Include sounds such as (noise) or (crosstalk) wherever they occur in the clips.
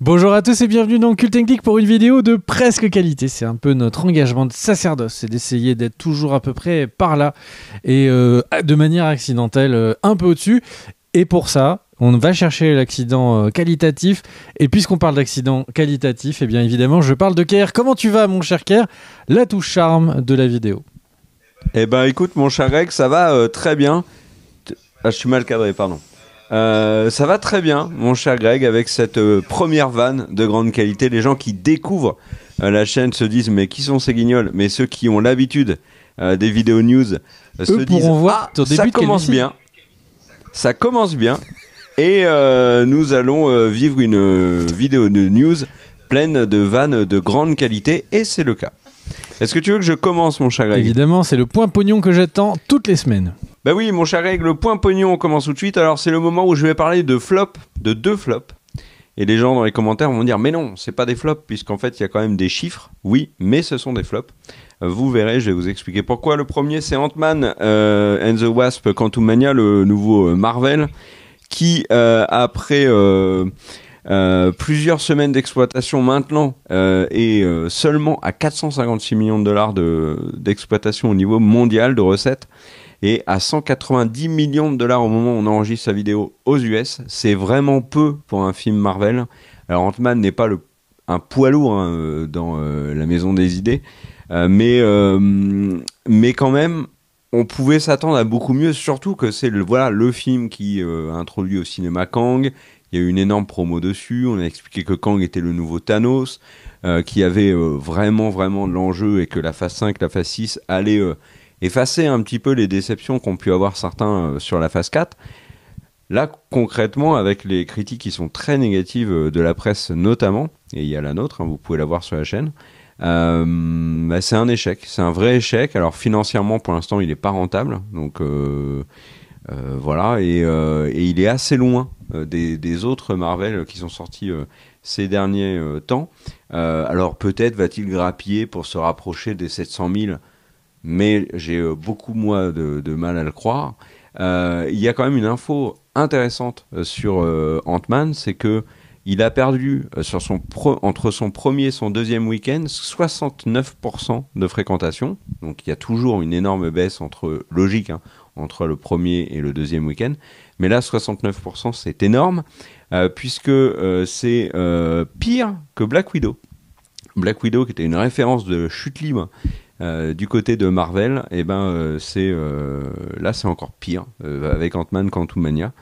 Bonjour à tous et bienvenue dans Cult pour une vidéo de presque qualité. C'est un peu notre engagement de sacerdoce, c'est d'essayer d'être toujours à peu près par là et euh, de manière accidentelle euh, un peu au-dessus. Et pour ça, on va chercher l'accident euh, qualitatif. Et puisqu'on parle d'accident qualitatif, et eh bien évidemment, je parle de Kerr. Comment tu vas, mon cher Kerr La touche charme de la vidéo. Eh ben écoute, mon cher Greg, ça va très bien. Ah, je suis mal cadré, pardon. Euh, ça va très bien, mon cher Greg, avec cette euh, première vanne de grande qualité. Les gens qui découvrent euh, la chaîne se disent mais qui sont ces guignols Mais ceux qui ont l'habitude des vidéos news se disent voir ah, ça commence bien, ça commence bien, et nous allons vivre une vidéo de news pleine de vannes de grande qualité, et c'est le cas. Est-ce que tu veux que je commence, mon cher Greg Évidemment, c'est le point pognon que j'attends toutes les semaines. Ben oui, mon cher règle, point pognon, on commence tout de suite. Alors c'est le moment où je vais parler de flop, de deux flops. Et les gens dans les commentaires vont dire mais non, c'est pas des flops puisqu'en fait il y a quand même des chiffres. Oui, mais ce sont des flops. Euh, vous verrez, je vais vous expliquer pourquoi. Le premier c'est Ant-Man euh, and the Wasp Mania, le nouveau euh, Marvel, qui après plusieurs semaines d'exploitation maintenant est seulement à 456 millions de dollars d'exploitation au niveau mondial de recettes et à 190 millions de dollars au moment où on enregistre sa vidéo aux US. C'est vraiment peu pour un film Marvel. Alors Ant-Man n'est pas un poids lourd hein, euh, dans euh, la maison des idées, euh, mais, mais quand même, on pouvait s'attendre à beaucoup mieux, surtout que c'est le, voilà, le film qui a introduit au cinéma Kang. Il y a eu une énorme promo dessus, on a expliqué que Kang était le nouveau Thanos, qui avait vraiment vraiment de l'enjeu et que la phase 5, la phase 6 allaient effacer un petit peu les déceptions qu'ont pu avoir certains euh, sur la phase 4. Là, concrètement, avec les critiques qui sont très négatives euh, de la presse notamment, et il y a la nôtre, hein, vous pouvez la voir sur la chaîne, euh, bah, c'est un échec, c'est un vrai échec. Alors financièrement, pour l'instant, il n'est pas rentable, donc voilà, et, il est assez loin des, des, autres Marvel qui sont sortis ces derniers temps. alors peut-être va-t-il grappiller pour se rapprocher des 700 000 mais j'ai euh, beaucoup moins de, mal à le croire. Euh, il y a quand même une info intéressante euh, sur Ant-Man, c'est que il a perdu sur son entre son premier et son deuxième week-end 69% de fréquentation. Donc il y a toujours une énorme baisse entre logique hein, entre le premier et le deuxième week-end. Mais là, 69%, c'est énorme puisque c'est pire que Black Widow. Black Widow, qui était une référence de chute libre, euh, du côté de Marvel, eh ben, euh, c'est, euh, là c'est encore pire, avec Ant-Man Quantumania.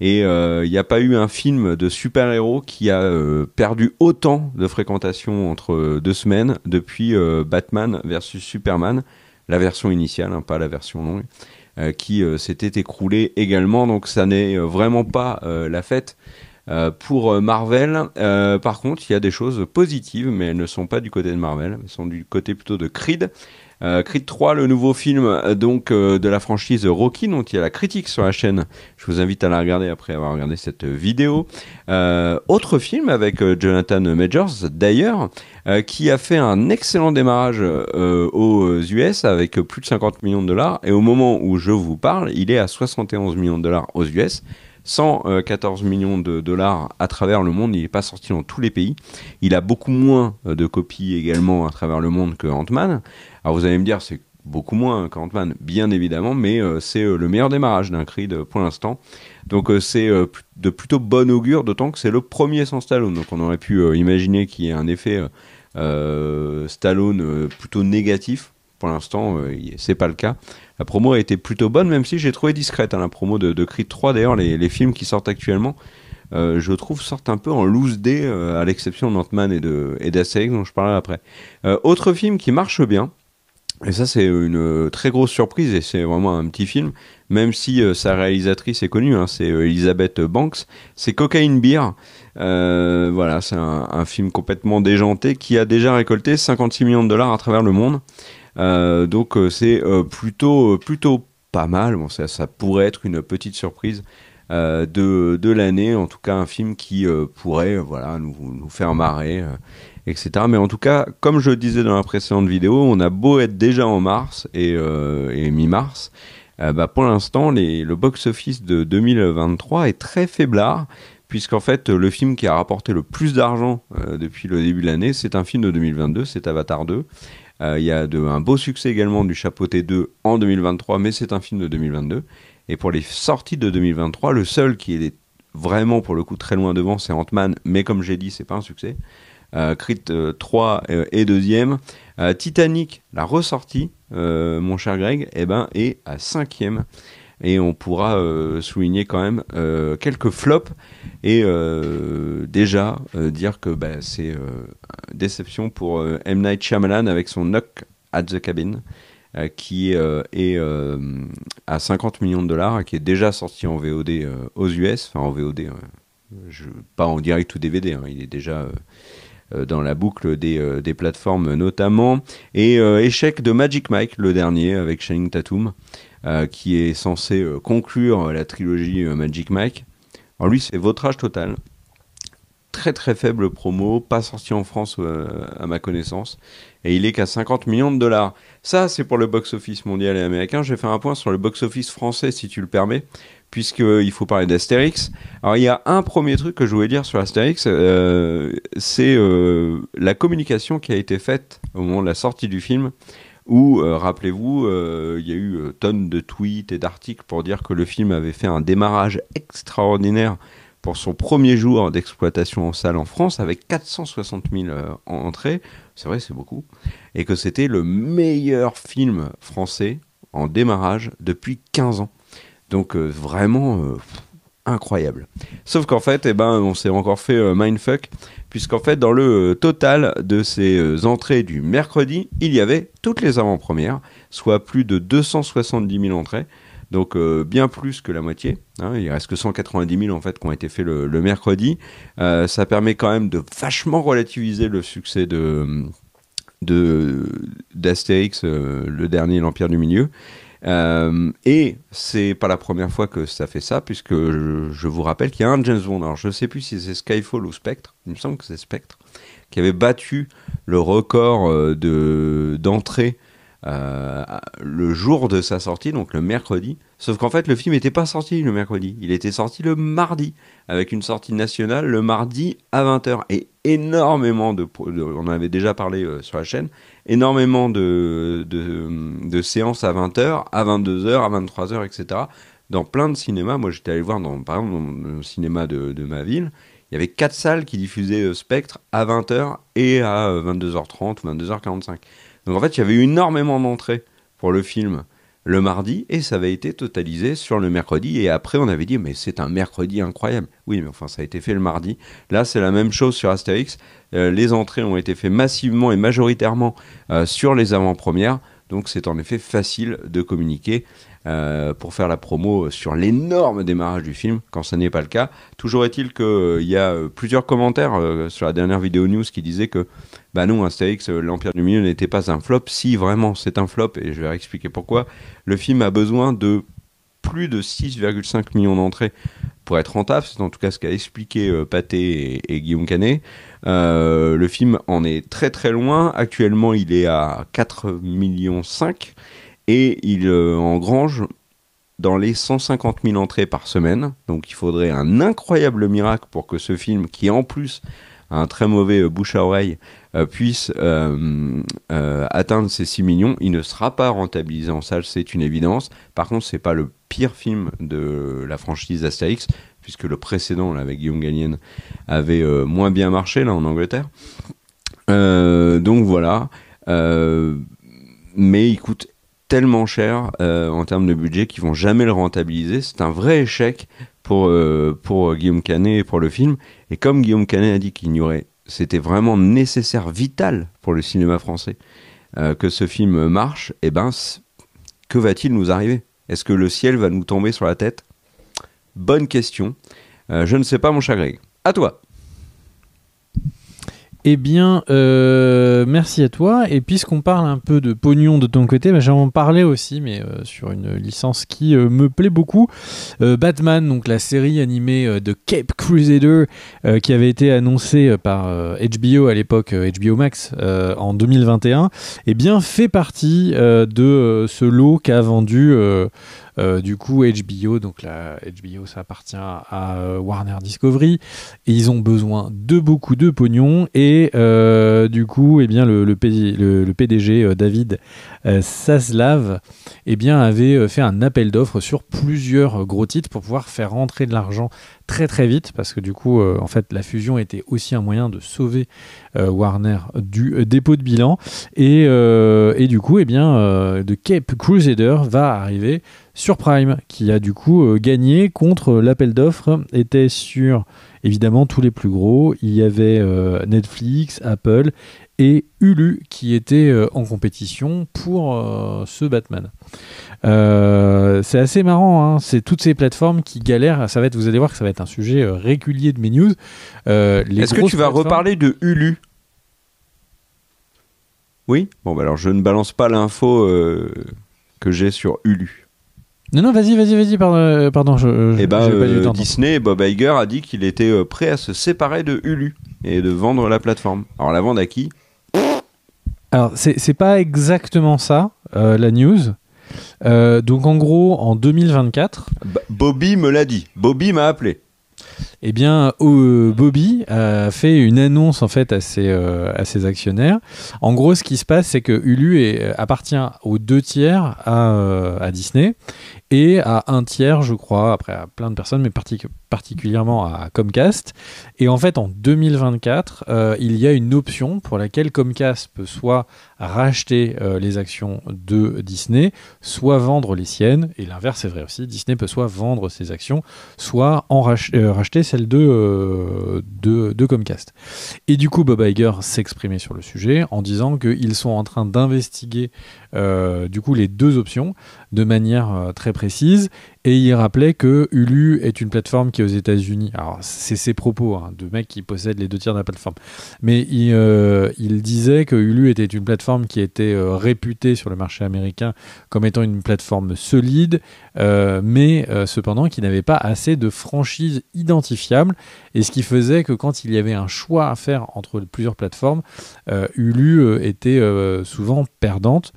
Et il n'y a pas eu un film de super-héros qui a perdu autant de fréquentation entre deux semaines depuis Batman versus Superman, la version initiale, hein, pas la version longue, qui s'était écroulée également. Donc ça n'est vraiment pas la fête. Euh, pour euh, Marvel, euh, par contre, il y a des choses positives, mais elles ne sont pas du côté de Marvel, elles sont du côté plutôt de Creed. Creed 3, le nouveau film donc de la franchise Rocky, dont il y a la critique sur la chaîne. Je vous invite à la regarder après avoir regardé cette vidéo. autre film avec Jonathan Majors, d'ailleurs, qui a fait un excellent démarrage aux US avec plus de 50 millions de dollars. Et au moment où je vous parle, il est à 71 millions de dollars aux US. 114 euh, millions de dollars à travers le monde. Il n'est pas sorti dans tous les pays. Il a beaucoup moins euh, de copies également à travers le monde que Ant-Man. Alors vous allez me dire, c'est beaucoup moins qu'Ant-Man, bien évidemment, mais euh, c'est le meilleur démarrage d'un Creed pour l'instant. Donc c'est de plutôt bon augure, d'autant que c'est le premier sans Stallone. Donc on aurait pu imaginer qu'il y ait un effet Stallone plutôt négatif pour l'instant, euh, c'est pas le cas. La promo a été plutôt bonne, même si j'ai trouvé discrète hein, la promo de, de Creed 3. D'ailleurs, les, films qui sortent actuellement, euh, je trouve, sortent un peu en loose day, euh, à l'exception d'Ant-Man et, de, dont je parlerai après. autre film qui marche bien, et ça c'est une très grosse surprise, et c'est vraiment un petit film, même si sa réalisatrice est connue, hein, c'est Elizabeth Banks, c'est Cocaine Beer. voilà, c'est un, un film complètement déjanté qui a déjà récolté 56 millions de dollars à travers le monde. Euh, donc euh, c'est euh, plutôt plutôt pas mal. Bon, ça, pourrait être une petite surprise. de, de l'année, en tout cas un film qui pourrait voilà, nous, nous, faire marrer, etc. Mais en tout cas, comme je disais dans la précédente vidéo, on a beau être déjà en mars et, mi-mars, bah, pour l'instant, le box-office de 2023 est très faiblard, puisqu'en fait, le film qui a rapporté le plus d'argent depuis le début de l'année, c'est un film de 2022, c'est Avatar 2. Euh, il y a de, un beau succès également du Chapeauté 2 en 2023, mais c'est un film de 2022. Et pour les sorties de 2023, le seul qui est vraiment pour le coup très loin devant, c'est Ant-Man, mais comme j'ai dit, c'est pas un succès. Crit 3 est deuxième. Euh, Titanic, la ressortie, euh, mon cher Greg, et eh ben, est à cinquième et on pourra euh, souligner quand même euh, quelques flops et euh, déjà dire que bah, c'est déception pour M Night Shyamalan avec son Knock at the Cabin qui est à 50 millions de dollars et qui est déjà sorti en VOD aux US enfin en VOD pas en direct ou DVD hein. il est déjà dans la boucle des, plateformes notamment et échec de Magic Mike le dernier avec Shining Tatum euh, qui est censé euh, conclure euh, la trilogie Magic Mike. Alors lui, c'est votre âge total. Très très faible promo, pas sorti en France à ma connaissance. Et il est qu'à 50 millions de dollars. Ça, c'est pour le box-office mondial et américain. Je vais faire un point sur le box-office français, si tu le permets puisqu'il faut parler d'Astérix. Alors il y a un premier truc que je voulais dire sur Astérix, c'est la communication qui a été faite au moment de la sortie du film où, euh, rappelez-vous, euh, il y a eu euh, tonnes de tweets et d'articles pour dire que le film avait fait un démarrage extraordinaire pour son premier jour d'exploitation en salle en France, avec 460 000 entrées, c'est vrai, c'est beaucoup, et que c'était le meilleur film français en démarrage depuis 15 ans. Donc vraiment, incroyable. Sauf qu'en fait, eh ben, on s'est encore fait euh, mindfuck, puisqu'en fait, dans le euh, total de ces euh, entrées du mercredi, il y avait toutes les avant-premières, soit plus de 270 000 entrées, donc bien plus que la moitié. Hein, il reste que 190 000 en fait qui ont été faits le, mercredi. ça permet quand même de vachement relativiser le succès de d'Astérix, le dernier, l'Empire du Milieu. Euh, et c'est pas la première fois que ça fait ça, puisque je, vous rappelle qu'il y a un James Bond, alors je sais plus si c'est Skyfall ou Spectre, il me semble que c'est Spectre, qui avait battu le record euh, de, d'entrée euh, le jour de sa sortie, donc le mercredi. Sauf qu'en fait, le film n'était pas sorti le mercredi, il était sorti le mardi, avec une sortie nationale le mardi à 20h. Et énormément de. on en avait déjà parlé sur la chaîne, énormément de, de, séances à 20h, à 22h, à 23h, etc. Dans plein de cinémas, moi j'étais allé voir dans, par exemple dans le cinéma de, ma ville, il y avait quatre salles qui diffusaient euh, Spectre à 20h et à 22h30 euh, ou 22h45. Donc en fait, il y avait énormément d'entrées pour le film le mardi et ça avait été totalisé sur le mercredi. Et après, on avait dit, mais c'est un mercredi incroyable. Oui, mais enfin, ça a été fait le mardi. Là, c'est la même chose sur Astérix. Euh, les entrées ont été faites massivement et majoritairement euh, sur les avant-premières. Donc, c'est en effet facile de communiquer. Euh, pour faire la promo sur l'énorme démarrage du film, quand ça n'est pas le cas. Toujours est-il qu'il y a plusieurs commentaires sur la dernière vidéo news qui disaient que bah non, Astérix, euh, l'Empire du Milieu n'était pas un flop. Si vraiment c'est un flop, et je vais expliquer pourquoi, le film a besoin de plus de 6,5 millions d'entrées pour être rentable. C'est en tout cas ce qu'a expliqué euh, et, Guillaume Canet. Euh, le film en est très très loin. Actuellement, il est à 4 millions 5 et il engrange dans les 150 000 entrées par semaine. Donc il faudrait un incroyable miracle pour que ce film, qui en plus a un très mauvais bouche à oreille, euh, puisse euh, euh, atteindre ses 6 millions. Il ne sera pas rentabilisé en salle, c'est une évidence. Par contre, c'est pas le pire film de la franchise Astérix, puisque le précédent, avec Guillaume Gallienne, avait moins bien marché, là, en Angleterre. donc voilà. mais il coûte tellement cher en termes de budget qu'ils vont jamais le rentabiliser. C'est un vrai échec pour, pour Guillaume Canet et pour le film. Et comme Guillaume Canet a dit qu'il n'y aurait c'était vraiment nécessaire, vital pour le cinéma français euh, que ce film marche, et eh ben que va-t-il nous arriver Est-ce que le ciel va nous tomber sur la tête Bonne question. Euh, je ne sais pas, mon cher Greg. À toi eh bien, euh, merci à toi. Et puisqu'on parle un peu de pognon de ton côté, bah, j'en parlais aussi, mais euh, sur une licence qui euh, me plaît beaucoup. Batman, donc la série animée de Cape Crusader, qui avait été annoncée par HBO à l'époque, HBO Max, en 2021, eh bien, fait partie de ce lot qu'a vendu euh, du coup, HBO, donc la HBO, ça appartient à euh, Warner Discovery, et ils ont besoin de beaucoup de pognon. Et euh, du coup, eh bien, le, PDG David Saslav eh bien, avait fait un appel d'offres sur plusieurs gros titres pour pouvoir faire rentrer de l'argent très très vite parce que du coup en fait la fusion était aussi un moyen de sauver Warner du dépôt de bilan et, du coup et eh bien The Cape Crusader va arriver sur Prime, qui a du coup euh, gagné contre euh, l'appel d'offres, était sur évidemment tous les plus gros. Il y avait euh, Netflix, Apple et Hulu qui étaient en compétition pour ce Batman. c'est assez marrant, hein. c'est toutes ces plateformes qui galèrent. Ça va être, vous allez voir que ça va être un sujet régulier de mes news. Est-ce que tu vas reparler de Hulu Oui Bon, bah alors je ne balance pas l'info que j'ai sur Hulu. Non, non, vas-y, vas-y, vas-y, pardon, euh, pardon je, eh ben, pas euh, du temps Disney, Bob Iger a dit qu'il était euh, prêt à se séparer de Hulu et de vendre la plateforme. Alors, la vente à qui Alors, c'est pas exactement ça, la news. donc, en gros, en 2024... Bah, Bobby me l'a dit. Bobby m'a appelé eh bien, euh, Bobby a fait une annonce en fait euh, à ses, actionnaires. En gros, ce qui se passe, c'est que Hulu euh, appartient aux deux tiers à, Disney et à un tiers, je crois, après à plein de personnes, mais particulièrement à Comcast. Et en fait, en 2024, il y a une option pour laquelle Comcast peut soit racheter les actions de Disney, soit vendre les siennes. Et l'inverse est vrai aussi. Disney peut soit vendre ses actions, soit en racheter ses celle de, de, Comcast. Et du coup, Bob Iger s'exprimait sur le sujet en disant qu'ils sont en train d'investiguer euh, du coup les deux options de manière euh, très précise et il rappelait que Hulu est une plateforme qui est aux États-Unis. Alors c'est ses propos hein, de mec qui possède les deux tiers de la plateforme, mais euh, il, disait que Hulu était une plateforme qui était euh, réputée sur le marché américain comme étant une plateforme solide, mais cependant qui n'avait pas assez de franchises identifiables et ce qui faisait que quand il y avait un choix à faire entre plusieurs plateformes, Hulu était souvent perdante.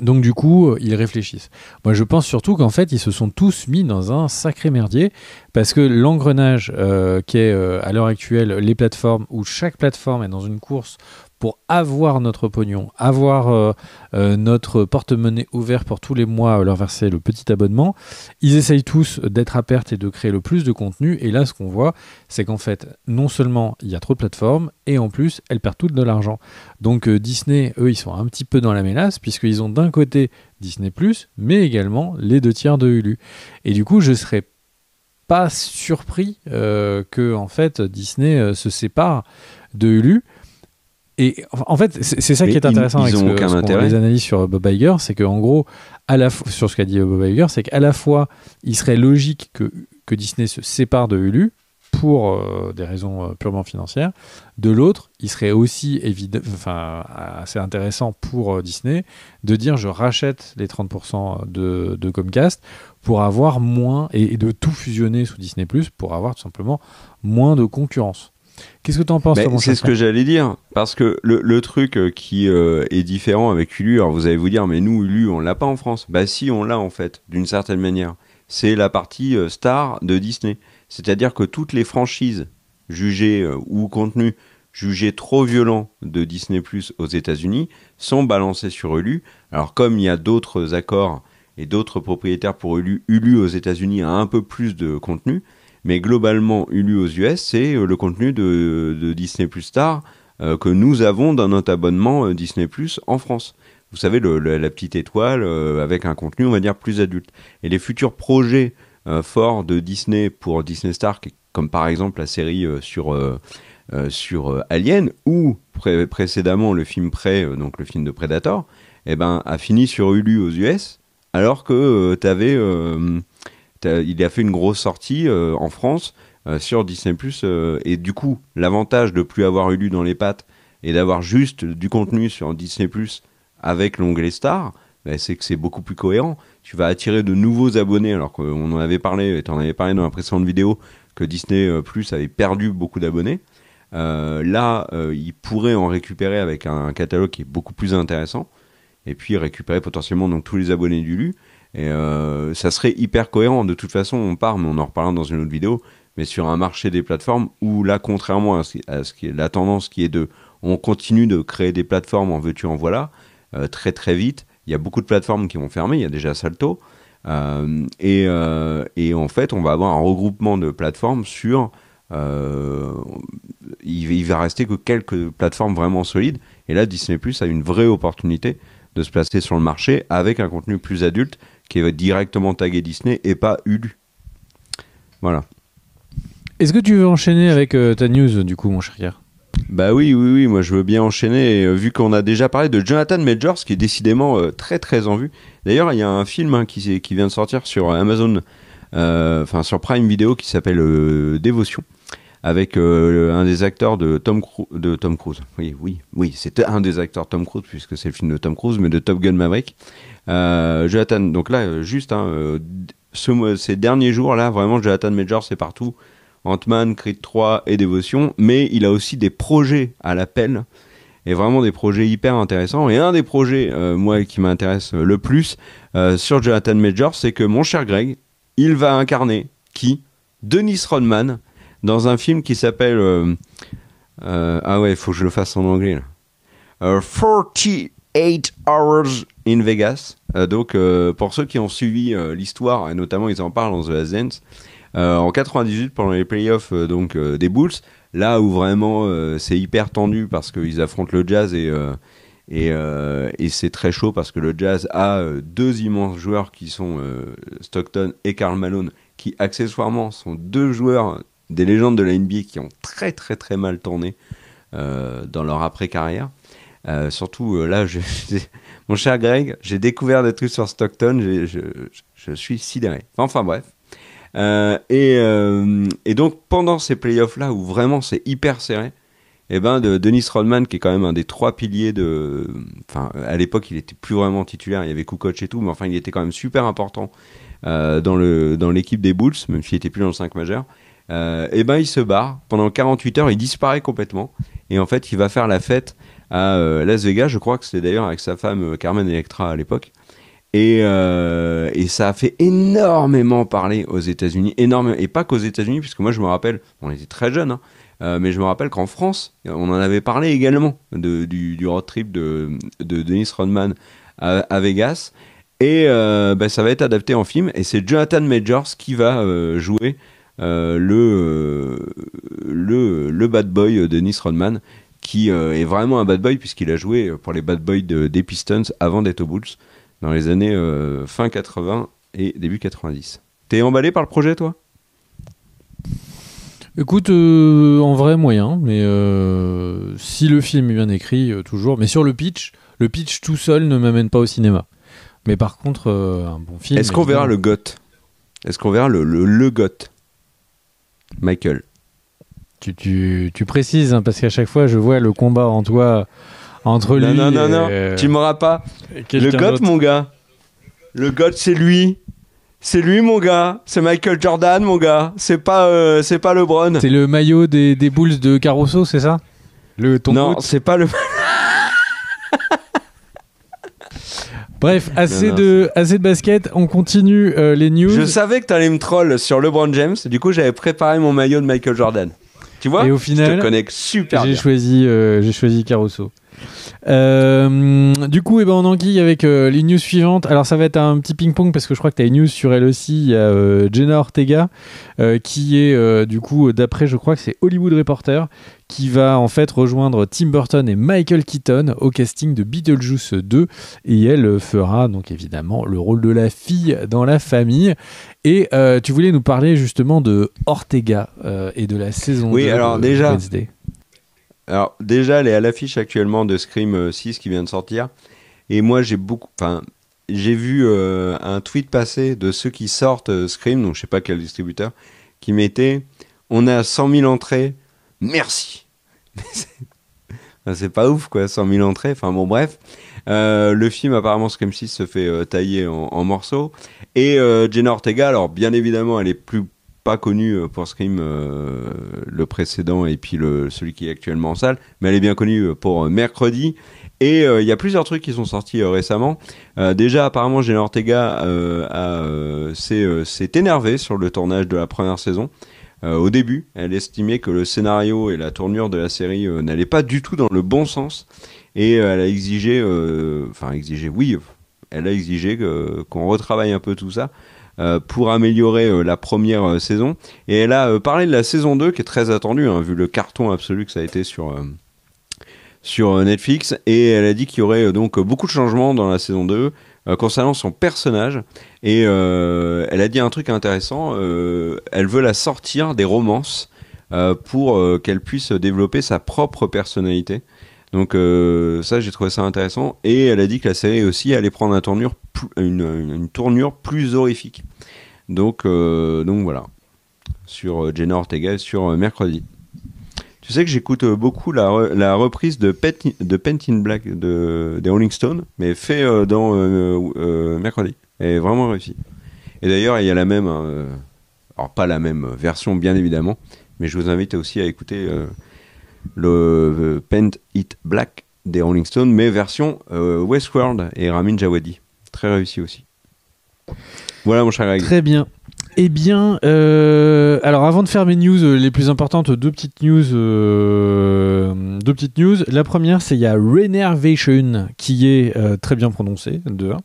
Donc du coup, euh, ils réfléchissent. Moi, je pense surtout qu'en fait, ils se sont tous mis dans un sacré merdier parce que l'engrenage euh, qui est euh, à l'heure actuelle les plateformes, où chaque plateforme est dans une course pour avoir notre pognon, avoir euh, euh, notre porte-monnaie ouvert pour tous les mois, leur verser le petit abonnement, ils essayent tous d'être à perte et de créer le plus de contenu. Et là, ce qu'on voit, c'est qu'en fait, non seulement il y a trop de plateformes, et en plus, elles perdent toutes de l'argent. Donc euh, Disney, eux, ils sont un petit peu dans la mélasse, puisqu'ils ont d'un côté Disney ⁇ mais également les deux tiers de Hulu. Et du coup, je serais pas surpris que en fait Disney se sépare de Hulu et en fait, c'est ça qui est intéressant avec ce, les analyses sur Bob Iger, c'est qu'en gros, à la sur ce qu'a dit Bob Iger, c'est qu'à la fois, il serait logique que, que Disney se sépare de Hulu pour euh, des raisons euh, purement financières. De l'autre, il serait aussi enfin, assez intéressant pour euh, Disney de dire je rachète les 30% de, de, Comcast pour avoir moins, et, et de tout fusionner sous Disney ⁇ pour avoir tout simplement moins de concurrence. Qu'est-ce que tu en penses C'est ce que j'allais dire, parce que le, truc euh, qui euh, est différent avec Ulu, alors vous allez vous dire, mais nous, Ulu, on l'a pas en France. Bah si, on l'a en fait, d'une certaine manière. C'est la partie euh, star de Disney. C'est-à-dire que toutes les franchises jugées ou contenus jugés trop violents de Disney Plus aux États-Unis sont balancées sur Ulu Alors comme il y a d'autres accords et d'autres propriétaires pour Hulu, Ulu aux États-Unis a un peu plus de contenu, mais globalement, Hulu aux US, c'est euh, le contenu de, Disney Plus Star euh, que nous avons dans notre abonnement euh, Disney Plus en France. Vous savez, la petite étoile avec un contenu, on va dire, plus adulte. Et les futurs projets forts de Disney pour Disney Star, comme par exemple la série sur, sur Alien ou précédemment le film pré donc le film de Predator, et eh ben, a fini sur Hulu aux US, alors que tu avais il a fait une grosse sortie euh, en France euh, sur Disney+. Euh, et du coup, l'avantage de plus avoir eu lu dans les pattes et d'avoir juste du contenu sur Disney+, avec l'onglet Star, bah, c'est que c'est beaucoup plus cohérent. Tu vas attirer de nouveaux abonnés, alors qu'on en avait parlé, et tu en avais parlé dans la précédente vidéo, que Disney avait perdu beaucoup d'abonnés. là, il pourrait en récupérer avec un, catalogue qui est beaucoup plus intéressant, et puis récupérer potentiellement donc tous les abonnés du LU. Et euh, ça serait hyper cohérent. De toute façon, on part, mais on en reparlera dans une autre vidéo, mais sur un marché des plateformes où là, contrairement à, ce, qui est la tendance qui est de on continue de créer des plateformes en veux-tu en voilà, euh, très très vite. Il y a beaucoup de plateformes qui vont fermer, il y a déjà Salto. Euh, et, en fait, on va avoir un regroupement de plateformes sur. il, il, va rester que quelques plateformes vraiment solides. Et là, Disney Plus a une vraie opportunité de se placer sur le marché avec un contenu plus adulte qui va directement taguer Disney et pas Hulu. Voilà. Est-ce que tu veux enchaîner avec euh, ta news du coup, mon cher Pierre bah oui, oui, oui, moi je veux bien enchaîner, euh, vu qu'on a déjà parlé de Jonathan Majors, qui est décidément euh, très très en vue. D'ailleurs, il y a un film hein, qui, qui, vient de sortir sur Amazon, enfin sur Prime Video, qui s'appelle Dévotion, avec euh, un des acteurs de Tom, de Tom Cruise. Oui, oui, oui, c'était un des acteurs Tom Cruise, puisque c'est le film de Tom Cruise, mais de Top Gun Maverick. Euh, Jonathan, donc là, euh, juste, hein, ces derniers jours-là, vraiment, Jonathan Major, c'est partout. Ant-Man, Creed 3 et Dévotion, mais il a aussi des projets à l'appel, et vraiment des projets hyper intéressants. Et un des projets, moi, qui m'intéresse le plus sur Jonathan Major, c'est que mon cher Greg, il va incarner qui Denis Rodman dans un film qui s'appelle. Euh, euh, ah ouais, il faut que je le fasse en anglais. 48 euh, Hours in Vegas. donc, pour ceux qui ont suivi l'histoire, et notamment ils en parlent dans The Last Dance, en 98, pendant les playoffs donc, des Bulls, là où vraiment c'est hyper tendu parce qu'ils affrontent le Jazz et. Et, c'est très chaud parce que le Jazz a deux immenses joueurs qui sont Stockton et Karl Malone, qui accessoirement sont deux joueurs des légendes de la NBA qui ont très très très mal tourné euh, dans leur après-carrière. Euh, surtout euh, là, je, (laughs) mon cher Greg, j'ai découvert des trucs sur Stockton, je, je, suis sidéré. Enfin bref. Et, et, donc pendant ces playoffs là où vraiment c'est hyper serré, et eh ben de Dennis Rodman qui est quand même un des trois piliers de, enfin à l'époque il était plus vraiment titulaire, il y avait coach et tout, mais enfin il était quand même super important dans le dans l'équipe des Bulls, même s'il était plus dans le 5 majeur et euh, eh ben il se barre pendant 48 heures, il disparaît complètement. Et en fait, il va faire la fête à euh, Las Vegas. Je crois que c'était d'ailleurs avec sa femme euh, Carmen Electra à l'époque. Et, ça a fait énormément parler aux États-Unis, énormément, et pas qu'aux États-Unis, puisque moi je me rappelle, on était très jeunes, hein, mais je me rappelle qu'en France, on en avait parlé également du, road trip de, de Dennis Rodman à, Vegas. Et ben, ça va être adapté en film, et c'est Jonathan Majors qui va jouer euh, le, euh, le, le bad boy de nice Rodman, qui euh, est vraiment un bad boy puisqu'il a joué pour les bad boys de, des Pistons avant d'être aux Bulls dans les années fin 80 et début 90. T'es emballé par le projet, toi Écoute, en vrai moyen, mais si le film est bien écrit, toujours. Mais sur le pitch, le pitch tout seul ne m'amène pas au cinéma. Mais par contre, un bon film. Est-ce qu'on verra le GOT Est-ce qu'on verra le, le, le GOT Michael. Tu, tu, tu précises, hein, parce qu'à chaque fois, je vois le combat en toi entre lui. Non, non, non, euh, tu m'auras pas. Le GOT, mon gars. Le GOT, c'est lui. C'est lui, mon gars. C'est Michael Jordan, mon gars. C'est pas, euh, c'est pas LeBron. C'est le maillot des, des Bulls de Caruso, c'est ça Le ton Non, c'est pas le. Bref, assez, de, assez basket, on continue euh, les news. Je savais que tu t'allais me troll sur LeBron James, du coup j'avais préparé mon maillot de Michael Jordan. Tu vois Et au final, je te connecte super J'ai choisi, euh, j'ai choisi Caruso. Euh, du coup, et eh ben, on enquille avec euh, les news suivantes. Alors, ça va être un petit ping-pong parce que je crois que tu as une news sur elle aussi. Il y a euh, Jenna Ortega qui est, du coup, d'après, je crois que c'est Hollywood Reporter, qui va en fait rejoindre Tim Burton et Michael Keaton au casting de Beetlejuice 2 et elle fera donc évidemment le rôle de la fille dans la famille et tu voulais nous parler justement de Ortega et de la saison oui alors de déjà alors, déjà, elle est à l'affiche actuellement de Scream 6 euh, qui vient de sortir. Et moi, j'ai beaucoup. Enfin, j'ai vu euh, un tweet passer de ceux qui sortent euh, Scream, donc je sais pas quel distributeur, qui mettait On a 100 000 entrées, merci (laughs) C'est pas ouf quoi, 100 000 entrées, enfin bon, bref. le film, apparemment, Scream 6 se fait tailler en, morceaux. Et Jenna Ortega, alors bien évidemment, elle est plus pas connue euh, pour Scream, euh, le précédent et puis le, celui qui est actuellement en salle, mais elle est bien connue euh, pour mercredi. Et il y a plusieurs trucs qui sont sortis récemment. déjà, apparemment, Jenna Ortega s'est énervée sur le tournage de la première saison. au début, elle estimait que le scénario et la tournure de la série n'allaient pas du tout dans le bon sens. Et elle a exigé, enfin exigé, oui, elle a exigé qu'on retravaille un peu tout ça euh, pour améliorer euh, la première euh, saison. Et elle a parlé de la saison 2 qui est très attendue, hein, vu le carton absolu que ça a été sur sur Netflix et elle a dit qu'il y aurait donc beaucoup de changements dans la saison 2 concernant son personnage et elle a dit un truc intéressant, elle veut la sortir des romances pour qu'elle puisse développer sa propre personnalité donc euh, ça, j'ai trouvé ça intéressant. Et elle a dit que la série aussi allait prendre une, tournure plus horrifique. Donc, euh, donc voilà, sur euh, Jenna Ortega, sur mercredi. Tu sais que j'écoute beaucoup la, reprise de, Pet de Paint in Black de, des Rolling Stones, mais fait dans mercredi. Elle est vraiment réussie. Et d'ailleurs, il y a la même, alors pas la même version bien évidemment, mais je vous invite aussi à écouter le euh, Paint It Black des Rolling Stones, mais version euh, Westworld et Ramin jawadi Très réussi aussi. Voilà mon cher Greg. Très bien. Eh bien, euh, alors avant de faire mes news euh, les plus importantes, deux petites news. Euh, deux petites news. La première, c'est il y a Renervation qui est très bien prononcé, de 1.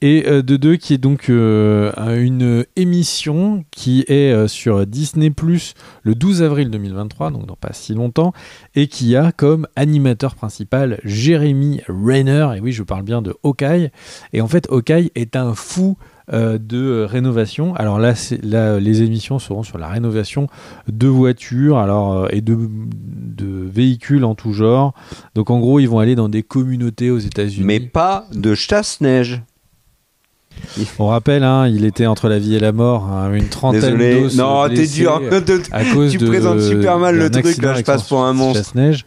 Et de 2, qui est donc une émission qui est sur Disney Plus le 12 avril 2023, donc dans pas si longtemps, et qui a comme animateur principal Jérémy Rayner. Et oui, je parle bien de Hawkeye. Et en fait, Hawkeye est un fou euh, de euh, rénovation. Alors là, les émissions seront sur la rénovation de voitures alors, euh, et de, véhicules en tout genre. Donc en gros, ils vont aller dans des communautés aux États-Unis. Mais pas de chasse-neige. On rappelle, hein, il était entre la vie et la mort, hein, une trentaine Désolé. Non, t'es dur. (laughs) tu présentes super mal le truc, là, je passe pour un monstre. Chasse-neige.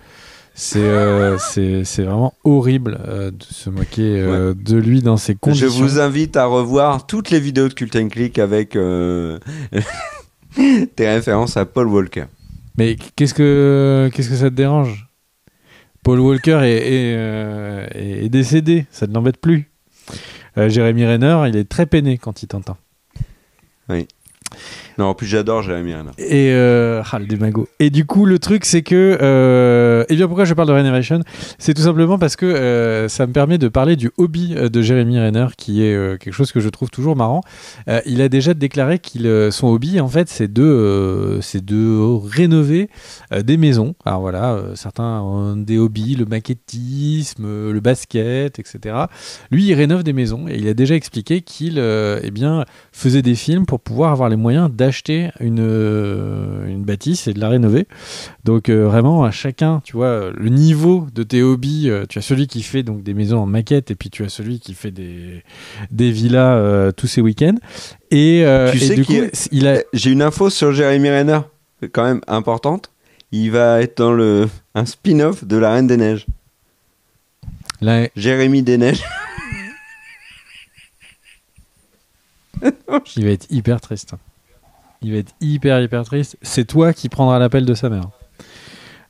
Euh, c'est c'est vraiment horrible euh, de se moquer euh, de lui dans ses conditions. Je vous invite à revoir toutes les vidéos de Cult Click avec (laughs) tes références à Paul Walker. Mais qu'est-ce que qu'est-ce que ça te dérange Paul Walker est, est, est décédé, ça ne l'embête plus. Jérémy Renner, il est très peiné quand il t'entend. Oui. Non, en plus j'adore Jérémy Renner. Et euh, ah, Et du coup, le truc, c'est que. Euh, et eh bien, pourquoi je parle de Renovation C'est tout simplement parce que euh, ça me permet de parler du hobby euh, de Jérémy Renner, qui est quelque chose que je trouve toujours marrant. il a déjà déclaré qu'il son hobby, en fait, c'est de, c'est de rénover des maisons. Alors voilà, certains ont des hobbies, le maquettisme, le basket, etc. Lui, il rénove des maisons et il a déjà expliqué qu'il eh bien, faisait des films pour pouvoir avoir les moyens d'aller d'acheter une, euh, une bâtisse et de la rénover. Donc euh, vraiment, à chacun, tu vois, le niveau de tes hobbies, euh, tu as celui qui fait donc des maisons en maquette et puis tu as celui qui fait des, des villas tous ces week-ends. Et, tu sais du coup, il a... Eh, j'ai une info sur Jérémy Renner, quand même importante. Il va être dans le un spin-off de La Reine des Neiges. La... Jérémy des Neiges. (laughs) il va être hyper triste il va être hyper hyper triste. C'est toi qui prendras l'appel de sa mère.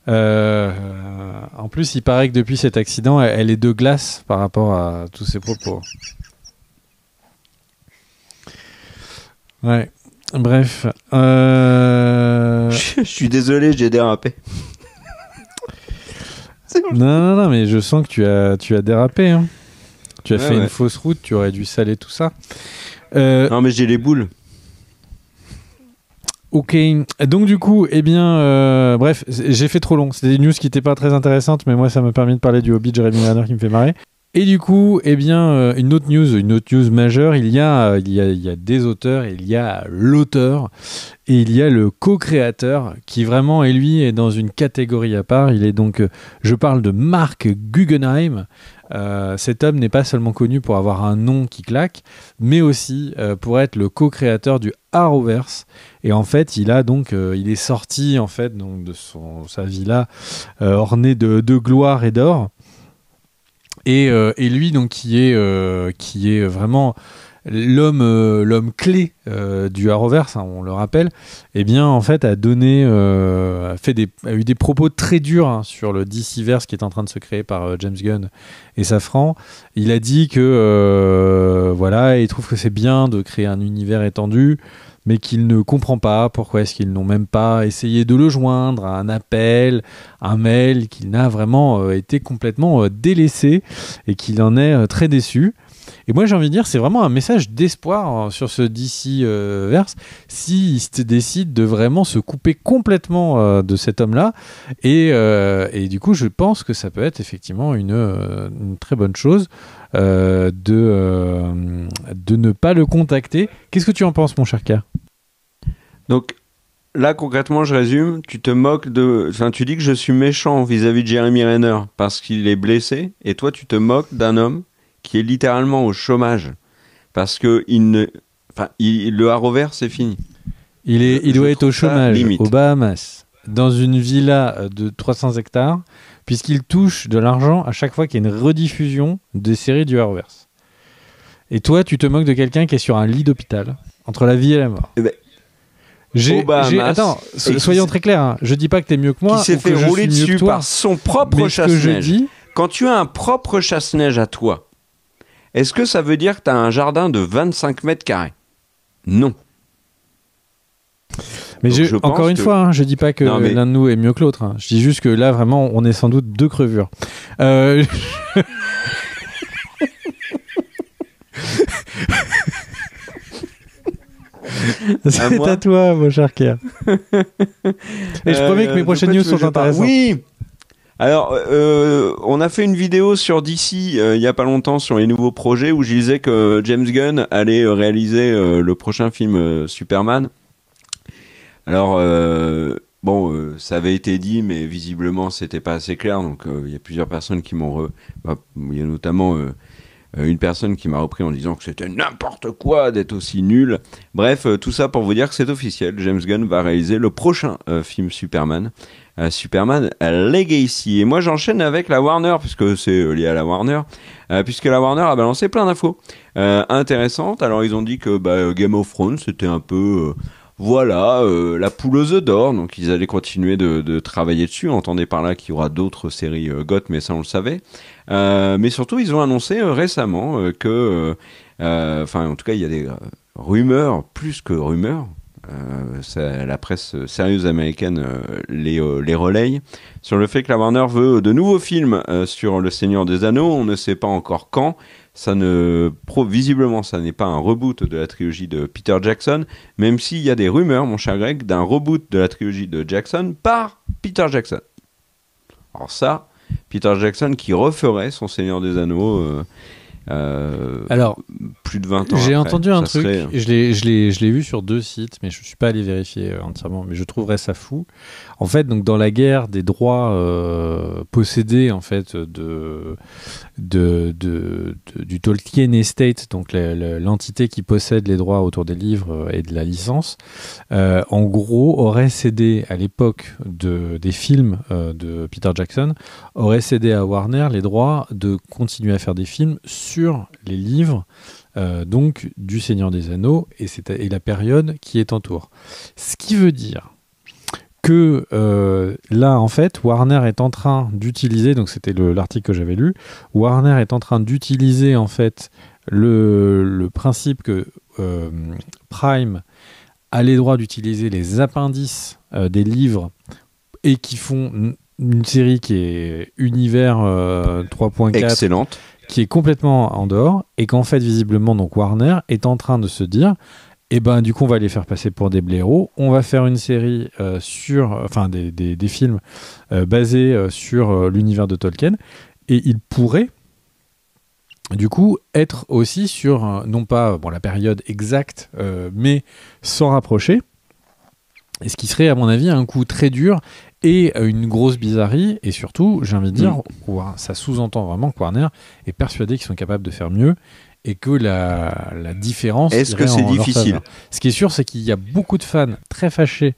Euh, en plus, il paraît que depuis cet accident, elle est de glace par rapport à tous ses propos. Ouais. Bref. Euh, (laughs) je, suis désolé, j'ai dérapé. (laughs) non, non, non, mais je sens que tu as, tu as dérapé. Hein. Tu as fait une fausse route, tu aurais dû saler tout ça. Euh, non, mais j'ai les boules. Ok, donc du coup, eh bien, euh, bref, j'ai fait trop long. C'était des news qui n'étaient pas très intéressantes, mais moi, ça m'a permis de parler du hobby de Jeremy Renner qui me fait marrer. Et du coup, eh bien, euh, une autre news, une autre news majeure, il y a, euh, il y a, il y a des auteurs, il y a l'auteur, et il y a le co-créateur, qui vraiment, et lui, est dans une catégorie à part. Il est donc, je parle de Marc Guggenheim, euh, cet homme n'est pas seulement connu pour avoir un nom qui claque, mais aussi euh, pour être le co-créateur du Arrowverse. Et en fait, il a donc, euh, il est sorti en fait donc de sa villa ornée de, de gloire et d'or. Et, et, lui donc qui est qui est vraiment euh, l'homme clé euh, du Arrowverse, hein, on le rappelle, eh bien en fait a donné euh, a fait des eu des propos très durs hein, sur le DC-verse qui est en train de se créer par James Gunn et Safran. Il a dit que voilà, il trouve que c'est bien de créer un univers étendu mais qu'il ne comprend pas pourquoi est-ce qu'ils n'ont même pas essayé de le joindre à un appel, un mail, qu'il n'a vraiment été complètement délaissé et qu'il en est très déçu. Et moi, j'ai envie de dire, c'est vraiment un message d'espoir hein, sur ce DC euh, verse. s'il décide décide de vraiment se couper complètement euh, de cet homme-là, et, euh, et, du coup, je pense que ça peut être effectivement une, très bonne chose de, de ne pas le contacter. Qu'est-ce que tu en penses, mon cher K Donc, là concrètement, je résume, tu te moques de. tu dis que je suis méchant vis-à-vis de Jeremy Renner parce qu'il est blessé, et toi, tu te moques d'un homme qui est littéralement au chômage parce que il ne, enfin, le Harover, c'est fini. Il, est, il doit être au chômage au Bahamas, dans une villa de 300 hectares, puisqu'il touche de l'argent à chaque fois qu'il y a une rediffusion des séries du Harover. Et toi, tu te moques de quelqu'un qui est sur un lit d'hôpital, entre la vie et la mort. Eh ben, attends, soyons très clairs, hein. je dis pas que tu es mieux que moi. Qui s'est fait rouler dessus par son propre chasse-neige. Quand tu as un propre chasse-neige à toi, est-ce que ça veut dire que tu as un jardin de 25 mètres carrés Non. Mais je, encore une fois, je hein, je dis pas que l'un de nous est mieux que l'autre. Hein. Je dis juste que là, vraiment, on est sans doute deux crevures. Euh, (laughs) C'est à, toi, mon cher Kier. (laughs) Et je promets que mes euh, prochaines news sont intéressantes. Oui! Alors, euh, on a fait une vidéo sur DC euh, il n'y a pas longtemps sur les nouveaux projets où je disais que James Gunn allait euh, réaliser le prochain film Superman. Alors, bon, ça avait été dit, mais visiblement c'était pas assez clair. Donc, il y a plusieurs personnes qui m'ont, bah, il y a notamment une personne qui m'a repris en disant que c'était n'importe quoi d'être aussi nul. Bref, tout ça pour vous dire que c'est officiel. James Gunn va réaliser le prochain film Superman. Euh, Superman Legacy. Et moi j'enchaîne avec la Warner, puisque c'est euh, lié à la Warner, euh, puisque la Warner a balancé plein d'infos intéressantes. Alors ils ont dit que bah, Game of Thrones c'était un peu... voilà, la pouleuse d'or, donc ils allaient continuer de, travailler dessus. Entendez par là qu'il y aura d'autres séries GOT mais ça on le savait. mais surtout, ils ont annoncé récemment que, enfin en tout cas, il y a des rumeurs, plus que rumeurs, euh, la presse sérieuse américaine euh, les, euh, les, relaye, sur le fait que la Warner veut de nouveaux films sur Le Seigneur des Anneaux, on ne sait pas encore quand, ça ne visiblement ça n'est pas un reboot de la trilogie de Peter Jackson, même s'il y a des rumeurs, mon cher Greg, d'un reboot de la trilogie de Jackson par Peter Jackson. Alors ça, Peter Jackson qui referait son Seigneur des Anneaux. Euh, Alors, plus de 20 ans. J'ai entendu un truc, hein. je l'ai vu sur deux sites, mais je ne suis pas allé vérifier entièrement, mais je trouverais ça fou. En fait, donc dans la guerre des droits euh, possédés en fait de, du Tolkien Estate, donc l'entité qui possède les droits autour des livres euh, et de la licence, euh, en gros aurait cédé à l'époque de, des films de Peter Jackson, aurait cédé à Warner les droits de continuer à faire des films sur les livres. donc du Seigneur des Anneaux et, et la période qui est en tour. Ce qui veut dire que euh, là, en fait, Warner est en train d'utiliser, donc c'était l'article que j'avais lu, Warner est en train d'utiliser en fait le, principe que euh, Prime a les droits d'utiliser les appendices euh, des livres et qui font une série qui est univers 3.4. Excellente. Qui est complètement en dehors et qu'en fait, visiblement, donc Warner est en train de se dire et eh ben du coup, on va les faire passer pour des blaireaux. On va faire une série euh, sur, enfin des, films euh, basés euh, sur l'univers de Tolkien. Et il pourrait, du coup, être aussi sur, non pas bon, la période exacte, mais sans rapprocher. Et ce qui serait, à mon avis, un coup très dur et une grosse bizarrerie. Et surtout, j'ai envie de dire, mm. ça sous-entend vraiment que Warner est persuadé qu'ils sont capables de faire mieux et que la, différence. Est-ce que c'est difficile Ce qui est sûr, c'est qu'il y a beaucoup de fans très fâchés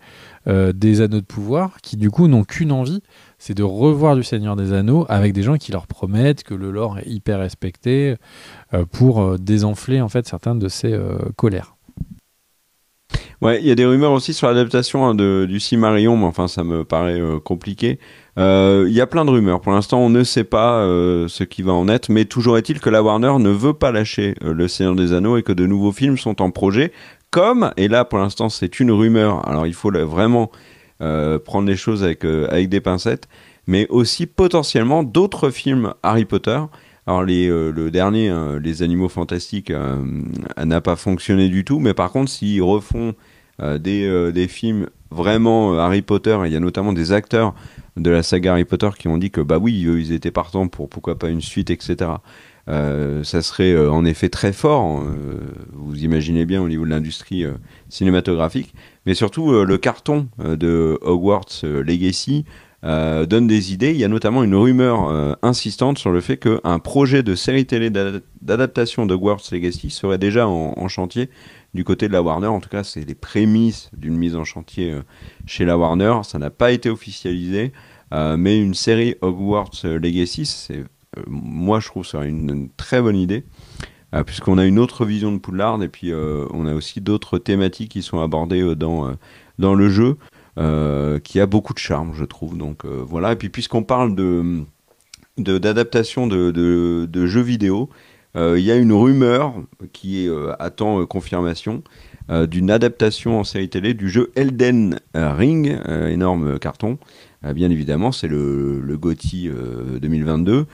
euh, des Anneaux de Pouvoir qui, du coup, n'ont qu'une envie c'est de revoir du Seigneur des Anneaux avec des gens qui leur promettent que le lore est hyper respecté euh, pour euh, désenfler en fait certains de ces colères. Ouais, il y a des rumeurs aussi sur l'adaptation hein, du Cimarion, mais enfin ça me paraît compliqué. Il euh, y a plein de rumeurs. Pour l'instant, on ne sait pas euh, ce qui va en être, mais toujours est-il que la Warner ne veut pas lâcher euh, Le Seigneur des Anneaux et que de nouveaux films sont en projet. Comme, et là pour l'instant c'est une rumeur, alors il faut vraiment prendre les choses avec, avec des pincettes, mais aussi potentiellement d'autres films Harry Potter. Alors le dernier, hein, Les Animaux Fantastiques, n'a pas fonctionné du tout, mais par contre s'ils refont des, des films vraiment Harry Potter, il y a notamment des acteurs de la saga Harry Potter qui ont dit que bah oui, ils étaient partants pour pourquoi pas une suite, etc. Euh, ça serait euh, en effet très fort, hein, euh, vous imaginez bien au niveau de l'industrie cinématographique, mais surtout le carton de Hogwarts Legacy euh, donne des idées. Il y a notamment une rumeur euh, insistante sur le fait qu'un projet de série télé d'adaptation de Hogwarts Legacy serait déjà en, chantier du côté de la Warner. En tout cas, c'est les prémices d'une mise en chantier euh, chez la Warner. Ça n'a pas été officialisé, mais une série Hogwarts Legacy, c'est, moi je trouve ça une, une très bonne idée. puisqu'on a une autre vision de Poudlard et puis on a aussi d'autres thématiques qui sont abordées dans, dans le jeu. Euh, qui a beaucoup de charme, je trouve. Donc euh, voilà. Et puis puisqu'on parle de d'adaptation de, de, jeux vidéo, euh, il y a une rumeur qui attend confirmation d'une adaptation en série télé du jeu Elden Ring, énorme carton. bien évidemment, c'est le, le GOTY 2022.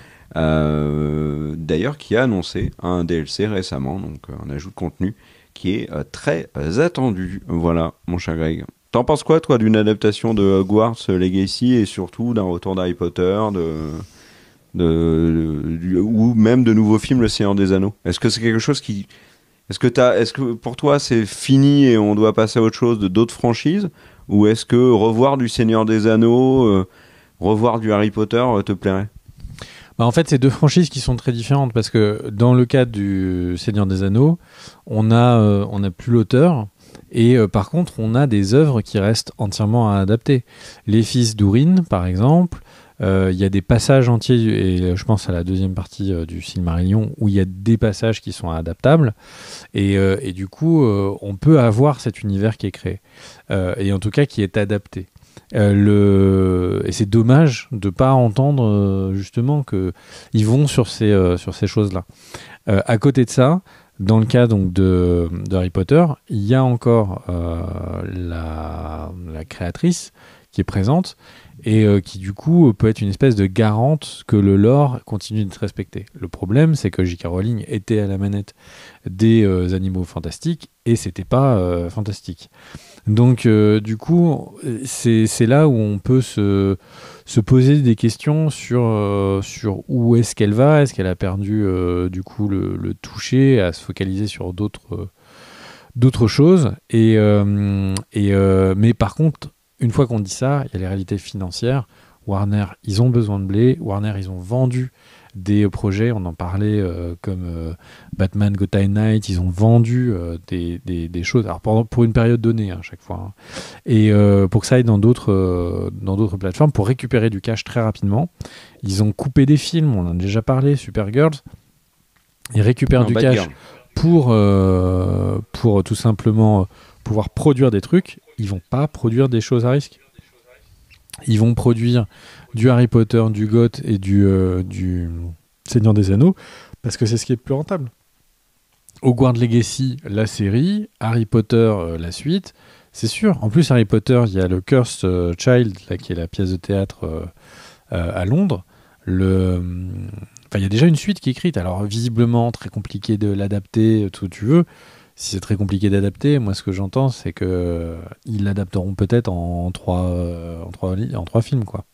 D'ailleurs, qui a annoncé un DLC récemment, donc un ajout de contenu qui est très attendu. Voilà, mon cher Greg. T'en penses quoi, toi, d'une adaptation de Hogwarts Legacy et surtout d'un retour d'Harry Potter, de, ou même de nouveaux films, Le Seigneur des Anneaux Est-ce que c'est quelque chose qui. Est-ce que, est -ce que pour toi c'est fini et on doit passer à autre chose de d'autres franchises Ou est-ce que revoir du Seigneur des Anneaux, euh, revoir du Harry Potter euh, te plairait bah, en fait, c'est deux franchises qui sont très différentes parce que dans le cas du Seigneur des Anneaux, on a, euh, plus l'auteur, et euh, par contre, on a des œuvres qui restent entièrement à adapter. Les fils d'Ourine, par exemple, euh, il y a des passages entiers, et euh, je pense à la deuxième partie du du Silmarillion, où il y a des passages qui sont adaptables, et, du coup, on peut avoir cet univers qui est créé, et en tout cas qui est adapté. Le... Et c'est dommage de ne pas entendre justement qu'ils vont sur ces, sur ces choses-là. à côté de ça, dans le cas donc de, Harry Potter, il y a encore euh, la, créatrice qui est présente et euh, qui du coup euh, peut être une espèce de garante que le lore continue d'être respecté. Le problème, c'est que J.K. Rowling était à la manette des euh, animaux fantastiques et c'était pas fantastique. Donc du coup, c'est là où on peut se, poser des questions sur, sur où est-ce qu'elle va, est-ce qu'elle a perdu du coup le, toucher, à se focaliser sur d'autres d'autres choses. Et, mais par contre, une fois qu'on dit ça, il y a les réalités financières. Warner, ils ont besoin de blé. Warner, ils ont vendu des euh, projets, on en parlait euh, comme Batman euh, Batman Gotham Knight, ils ont vendu des, choses, alors pendant, pour une période donnée à hein, chaque fois, hein. et pour que ça aille dans d'autres dans d'autres plateformes, pour récupérer du cash très rapidement, ils ont coupé des films, on en a déjà parlé, Supergirls, ils récupèrent du cash pour, pour tout simplement pouvoir produire des trucs, ils vont pas produire des choses à risque. Ils vont produire du Harry Potter, du Goth et du, euh, Seigneur des Anneaux parce que c'est ce qui est plus rentable. Au Hogwarts Legacy, la série, Harry Potter, euh, la suite, c'est sûr. En plus, Harry Potter, il y a le Cursed euh, Child, là, qui est la pièce de théâtre à Londres. il y a déjà une suite qui est écrite. Alors, visiblement, très compliqué de l'adapter, tout ce que tu veux si c'est très compliqué d'adapter, moi ce que j'entends c'est que euh, ils l'adapteront peut-être en, trois euh, en trois films quoi.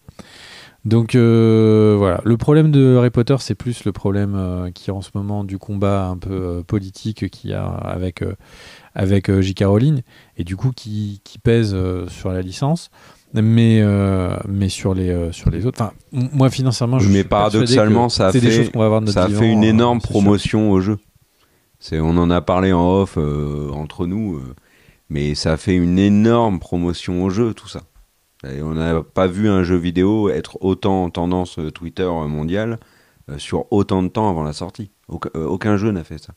Donc euh, voilà, le problème de Harry Potter, c'est plus le problème qui est en ce moment du combat un peu politique qu'il y a avec, avec J.K. Rowling, et du coup qui, pèse sur la licence, mais, mais sur, les, sur les autres. moi financièrement, je Mais suis paradoxalement, ça fait, des choses va avoir ça a fait une hein, énorme promotion au jeu on en a parlé en off euh, entre nous, euh, mais ça fait une énorme promotion au jeu, tout ça. on n'a pas vu un jeu vidéo être autant en tendance euh, Twitter mondiale sur autant de temps avant la sortie. aucun jeu n'a fait ça.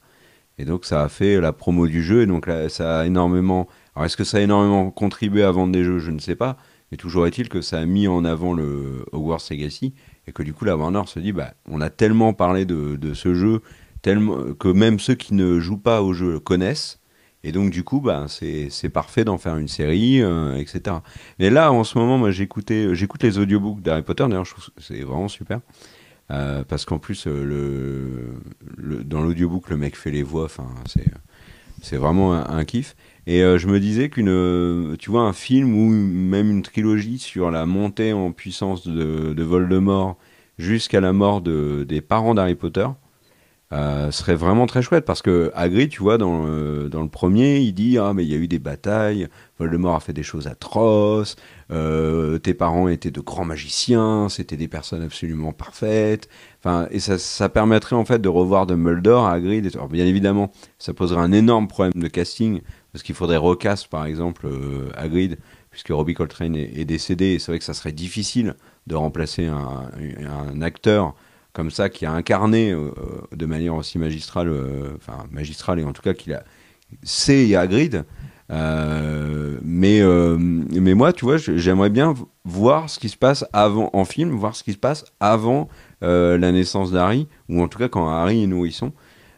Et donc ça a fait la promo du jeu, et donc ça a énormément... Alors est-ce que ça a énormément contribué à vendre des jeux Je ne sais pas. Mais toujours est-il que ça a mis en avant le Hogwarts Legacy, et que du coup la Warner se dit, bah, on a tellement parlé de ce jeu, tellement que même ceux qui ne jouent pas au jeu connaissent. Et donc, du coup, bah, c'est parfait d'en faire une série, euh, etc. Mais là, en ce moment, moi, j'écoute les audiobooks d'Harry Potter. D'ailleurs, je trouve c'est vraiment super. Euh, parce qu'en plus, euh, le, dans l'audiobook, le mec fait les voix. Enfin, c'est vraiment un, kiff. Et je me disais qu'une, tu vois, un film ou même une trilogie sur la montée en puissance de, de Voldemort jusqu'à la mort de, des parents d'Harry Potter euh, serait vraiment très chouette parce que Agri, tu vois, dans le, premier, il dit ah mais il y a eu des batailles, Voldemort a fait des choses atroces, euh, tes parents étaient de grands magiciens, c'était des personnes absolument parfaites. et ça, permettrait en fait de revoir de Mulder à Hagrid. bien évidemment, ça poserait un énorme problème de casting parce qu'il faudrait recast par exemple euh, agri puisque Robbie Coltrane est, décédé. Et c'est vrai que ça serait difficile de remplacer un acteur comme ça, qui a incarné euh, euh, de manière aussi magistrale, euh, enfin magistrale, et en tout cas qu'il a c'est Hagrid. mais, mais moi, tu vois, j'aimerais bien voir ce qui se passe avant, en film, voir ce qui se passe avant la naissance d'Harry, ou en tout cas quand Harry est nourrisson,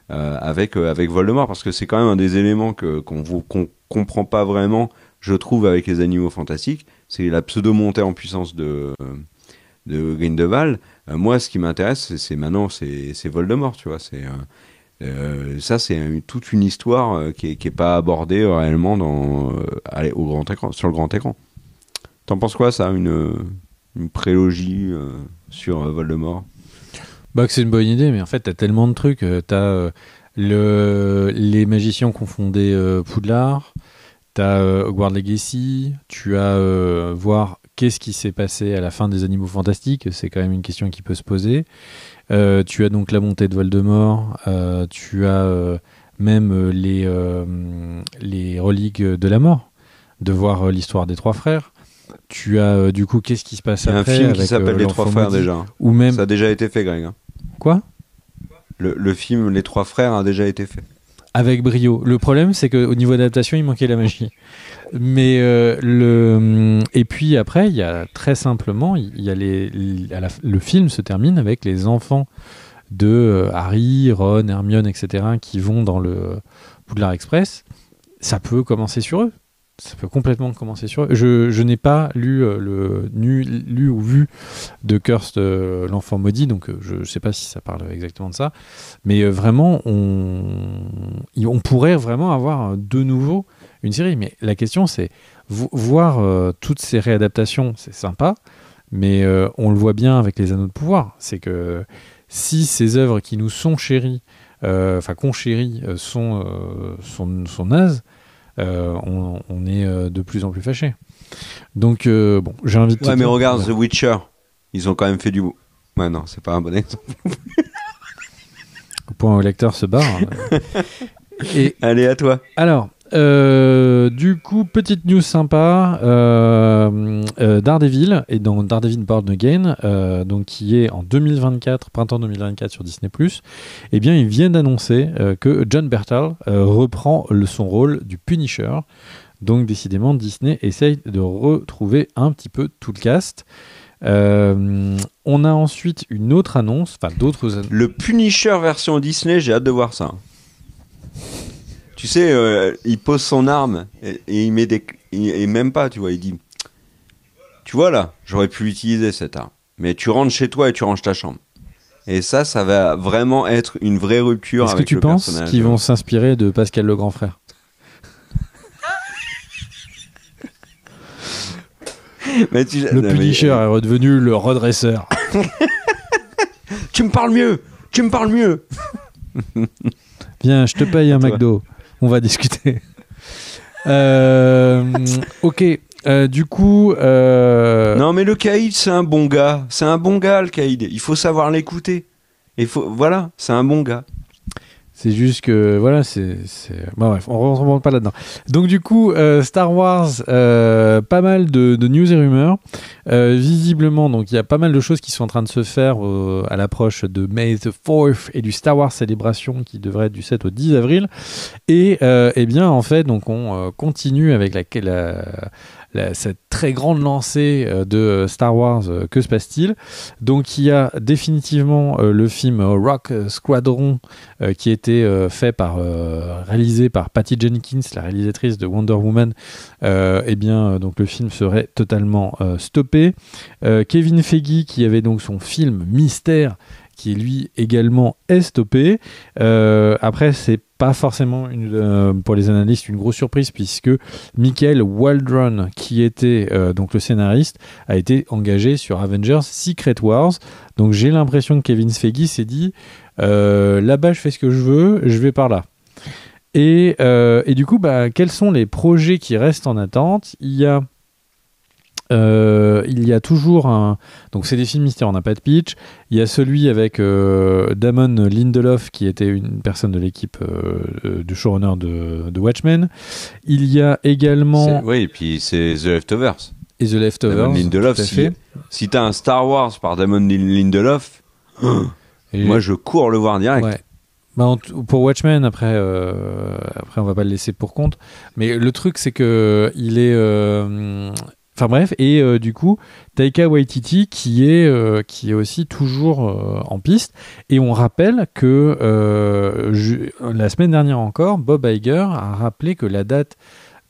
avec, avec Voldemort, parce que c'est quand même un des éléments que, qu'on ne comprend pas vraiment, je trouve, avec les animaux fantastiques, c'est la pseudo-montée en puissance de, de Grindelwald, euh, moi, ce qui m'intéresse, c'est maintenant, c'est Voldemort, tu vois. C'est euh, euh, ça, c'est toute une histoire qui n'est est pas abordée réellement dans, allez, au grand écran, sur le grand écran. T'en penses quoi, ça, une, une prélogie sur Voldemort bah, C'est une bonne idée, mais en fait, t'as tellement de trucs. T'as le, les magiciens confondés Poudlard, t'as Hogwarts Legacy, tu as voir qu'est-ce qui s'est passé à la fin des Animaux Fantastiques C'est quand même une question qui peut se poser. Euh, tu as donc la montée de Voldemort, euh, tu as euh, même les, les reliques de la mort, de voir l'histoire des trois frères. Tu as du coup, qu'est-ce qui se passe après Il y un film qui s'appelle Les Trois Frères déjà. Ou même... Ça a déjà été fait, Greg. Hein. Quoi le, film Les Trois Frères a déjà été fait avec brio. Le problème, c'est qu'au niveau d'adaptation, il manquait la magie. Mais euh, le hum, et puis après, il y a très simplement, il y a le film se termine avec les enfants de euh, Harry, Ron, Hermione, etc. qui vont dans le Poudlard Express. Ça peut commencer sur eux. Ça peut complètement commencer sur eux. Je, n'ai pas lu euh, le lu ou vu de Curse l'enfant maudit, donc je ne sais pas si ça parle exactement de ça. Mais vraiment, on on pourrait vraiment avoir de nouveau une série. Mais la question, c'est voir euh, toutes ces réadaptations, c'est sympa, mais euh, on le voit bien avec les Anneaux de Pouvoir. C'est que si ces œuvres qui nous sont chéries, euh, enfin qu'on chérit, sont, sont, nazes, on, est de plus en plus fâché. Donc, bon, j'invite. Ouais, mais regarde The Witcher, ils ont quand même fait du. Ouais, non, c'est pas un bon exemple. Au point où le lecteur se barre. (laughs) Et Allez, à toi. Alors, euh, du coup, petite news sympa. Euh, euh Daredevil et dans Daredevil Born Again, euh, donc qui est en 2024, printemps 2024 sur Disney+. Plus Eh bien, ils viennent d'annoncer que John Bertal reprend son rôle du Punisher. Donc, décidément, Disney essaye de retrouver un petit peu tout le cast. on a ensuite une autre annonce, enfin d'autres annonces. Le Punisher version Disney, j'ai hâte de voir ça. Tu sais, euh, il pose son arme et, il met des. Et, même pas, tu vois, il dit Tu vois là, j'aurais pu l'utiliser cette arme. Mais tu rentres chez toi et tu ranges ta chambre. Et ça, ça va vraiment être une vraie rupture Est-ce que tu penses qu'ils vont s'inspirer de Pascal le grand frère (laughs) Le Punisher est redevenu le redresseur. (laughs) tu me parles mieux Tu me parles mieux Viens, je te paye un McDo on va discuter. (laughs) Euh, ok. Euh, du coup, euh, non mais le Caïd c'est un bon gars, c'est un bon gars le Caïd. Il faut savoir l'écouter. Et faut, voilà, c'est un bon gars. C'est juste que voilà, c'est. Bon, bah, bref, on ne rentre pas là-dedans. Donc, du coup, euh, Star Wars, euh, pas mal de, news et rumeurs. Euh, visiblement, donc, il y a pas mal de choses qui sont en train de se faire à l'approche de May the 4th et du Star Wars Célébration qui devrait être du 7 au 10 avril. Et et eh bien, en fait, donc, on continue avec la cette très grande lancée euh, de euh, Star Wars, euh, que se passe-t-il Donc il y a définitivement le film Rock Squadron qui était fait par, réalisé par Patty Jenkins, la réalisatrice de Wonder Woman. Eh bien donc le film serait totalement stoppé. Kevin Feige qui avait donc son film Mystère qui lui également est stoppé. Euh, après, c'est pas forcément une, euh, pour les analystes une grosse surprise puisque Michael Waldron, qui était euh, donc le scénariste, a été engagé sur Avengers Secret Wars. Donc j'ai l'impression que Kevin Feige s'est dit là-bas, je fais ce que je veux, je vais par là. Et, et du coup, bah, quels sont les projets qui restent en attente Il y a euh, il y a toujours un. Donc, c'est des films mystères, on n'a pas de pitch. Il y a celui avec euh, Damon Lindelof, qui était une personne de l'équipe euh, du showrunner de, de, Watchmen. Il y a également. Oui, et puis c'est The Leftovers. Et The Leftovers. Damon Lindelof, si, si t'as un Star Wars par Damon Lindelof, moi je cours le voir direct. Bah, pour Watchmen, après, on après, on va pas le laisser pour compte. Mais le truc, c'est que il est, Enfin bref, et euh, du coup, Taika Waititi qui est, euh, qui est aussi toujours euh, en piste. Et on rappelle que la semaine dernière encore, Bob Iger a rappelé que la date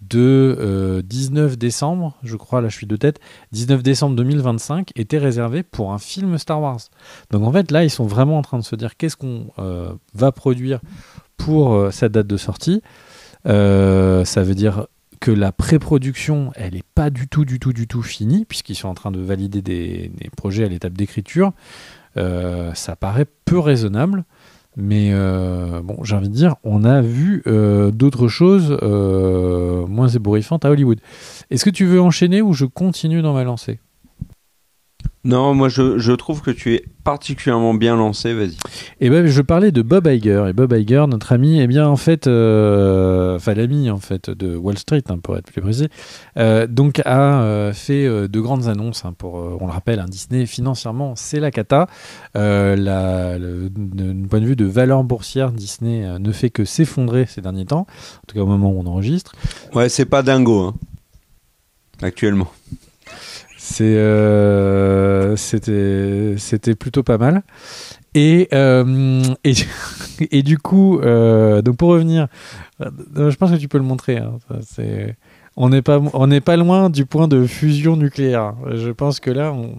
de 19 décembre, je crois, là je suis de tête, 19 décembre 2025 était réservée pour un film Star Wars. Donc en fait, là, ils sont vraiment en train de se dire qu'est-ce qu'on va produire pour cette date de sortie. ça veut dire que la pré-production, elle n'est pas du tout, du tout, du tout finie, puisqu'ils sont en train de valider des, projets à l'étape d'écriture, euh, ça paraît peu raisonnable. Mais euh, bon, j'ai envie de dire, on a vu euh, d'autres choses moins ébouriffantes à Hollywood. Est-ce que tu veux enchaîner ou je continue dans ma lancée non, moi je, trouve que tu es particulièrement bien lancé, vas-y. Et eh ben je parlais de Bob Iger et Bob Iger, notre ami, eh bien en fait, euh, enfin l'ami en fait de Wall Street hein, pour être plus précis, euh, donc a euh, fait de grandes annonces hein, pour, on le rappelle, hein, Disney financièrement c'est la cata, d'un point de vue de valeur boursière, Disney ne fait que s'effondrer ces derniers temps, en tout cas au moment où on enregistre. Ouais, c'est pas dingo actuellement. Euh, c'était c'était plutôt pas mal. Et, euh, et, (laughs) et, du coup, euh, donc pour revenir, je pense que tu peux le montrer. Hein. on n'est pas on n'est pas loin du point de fusion nucléaire. Je pense que là on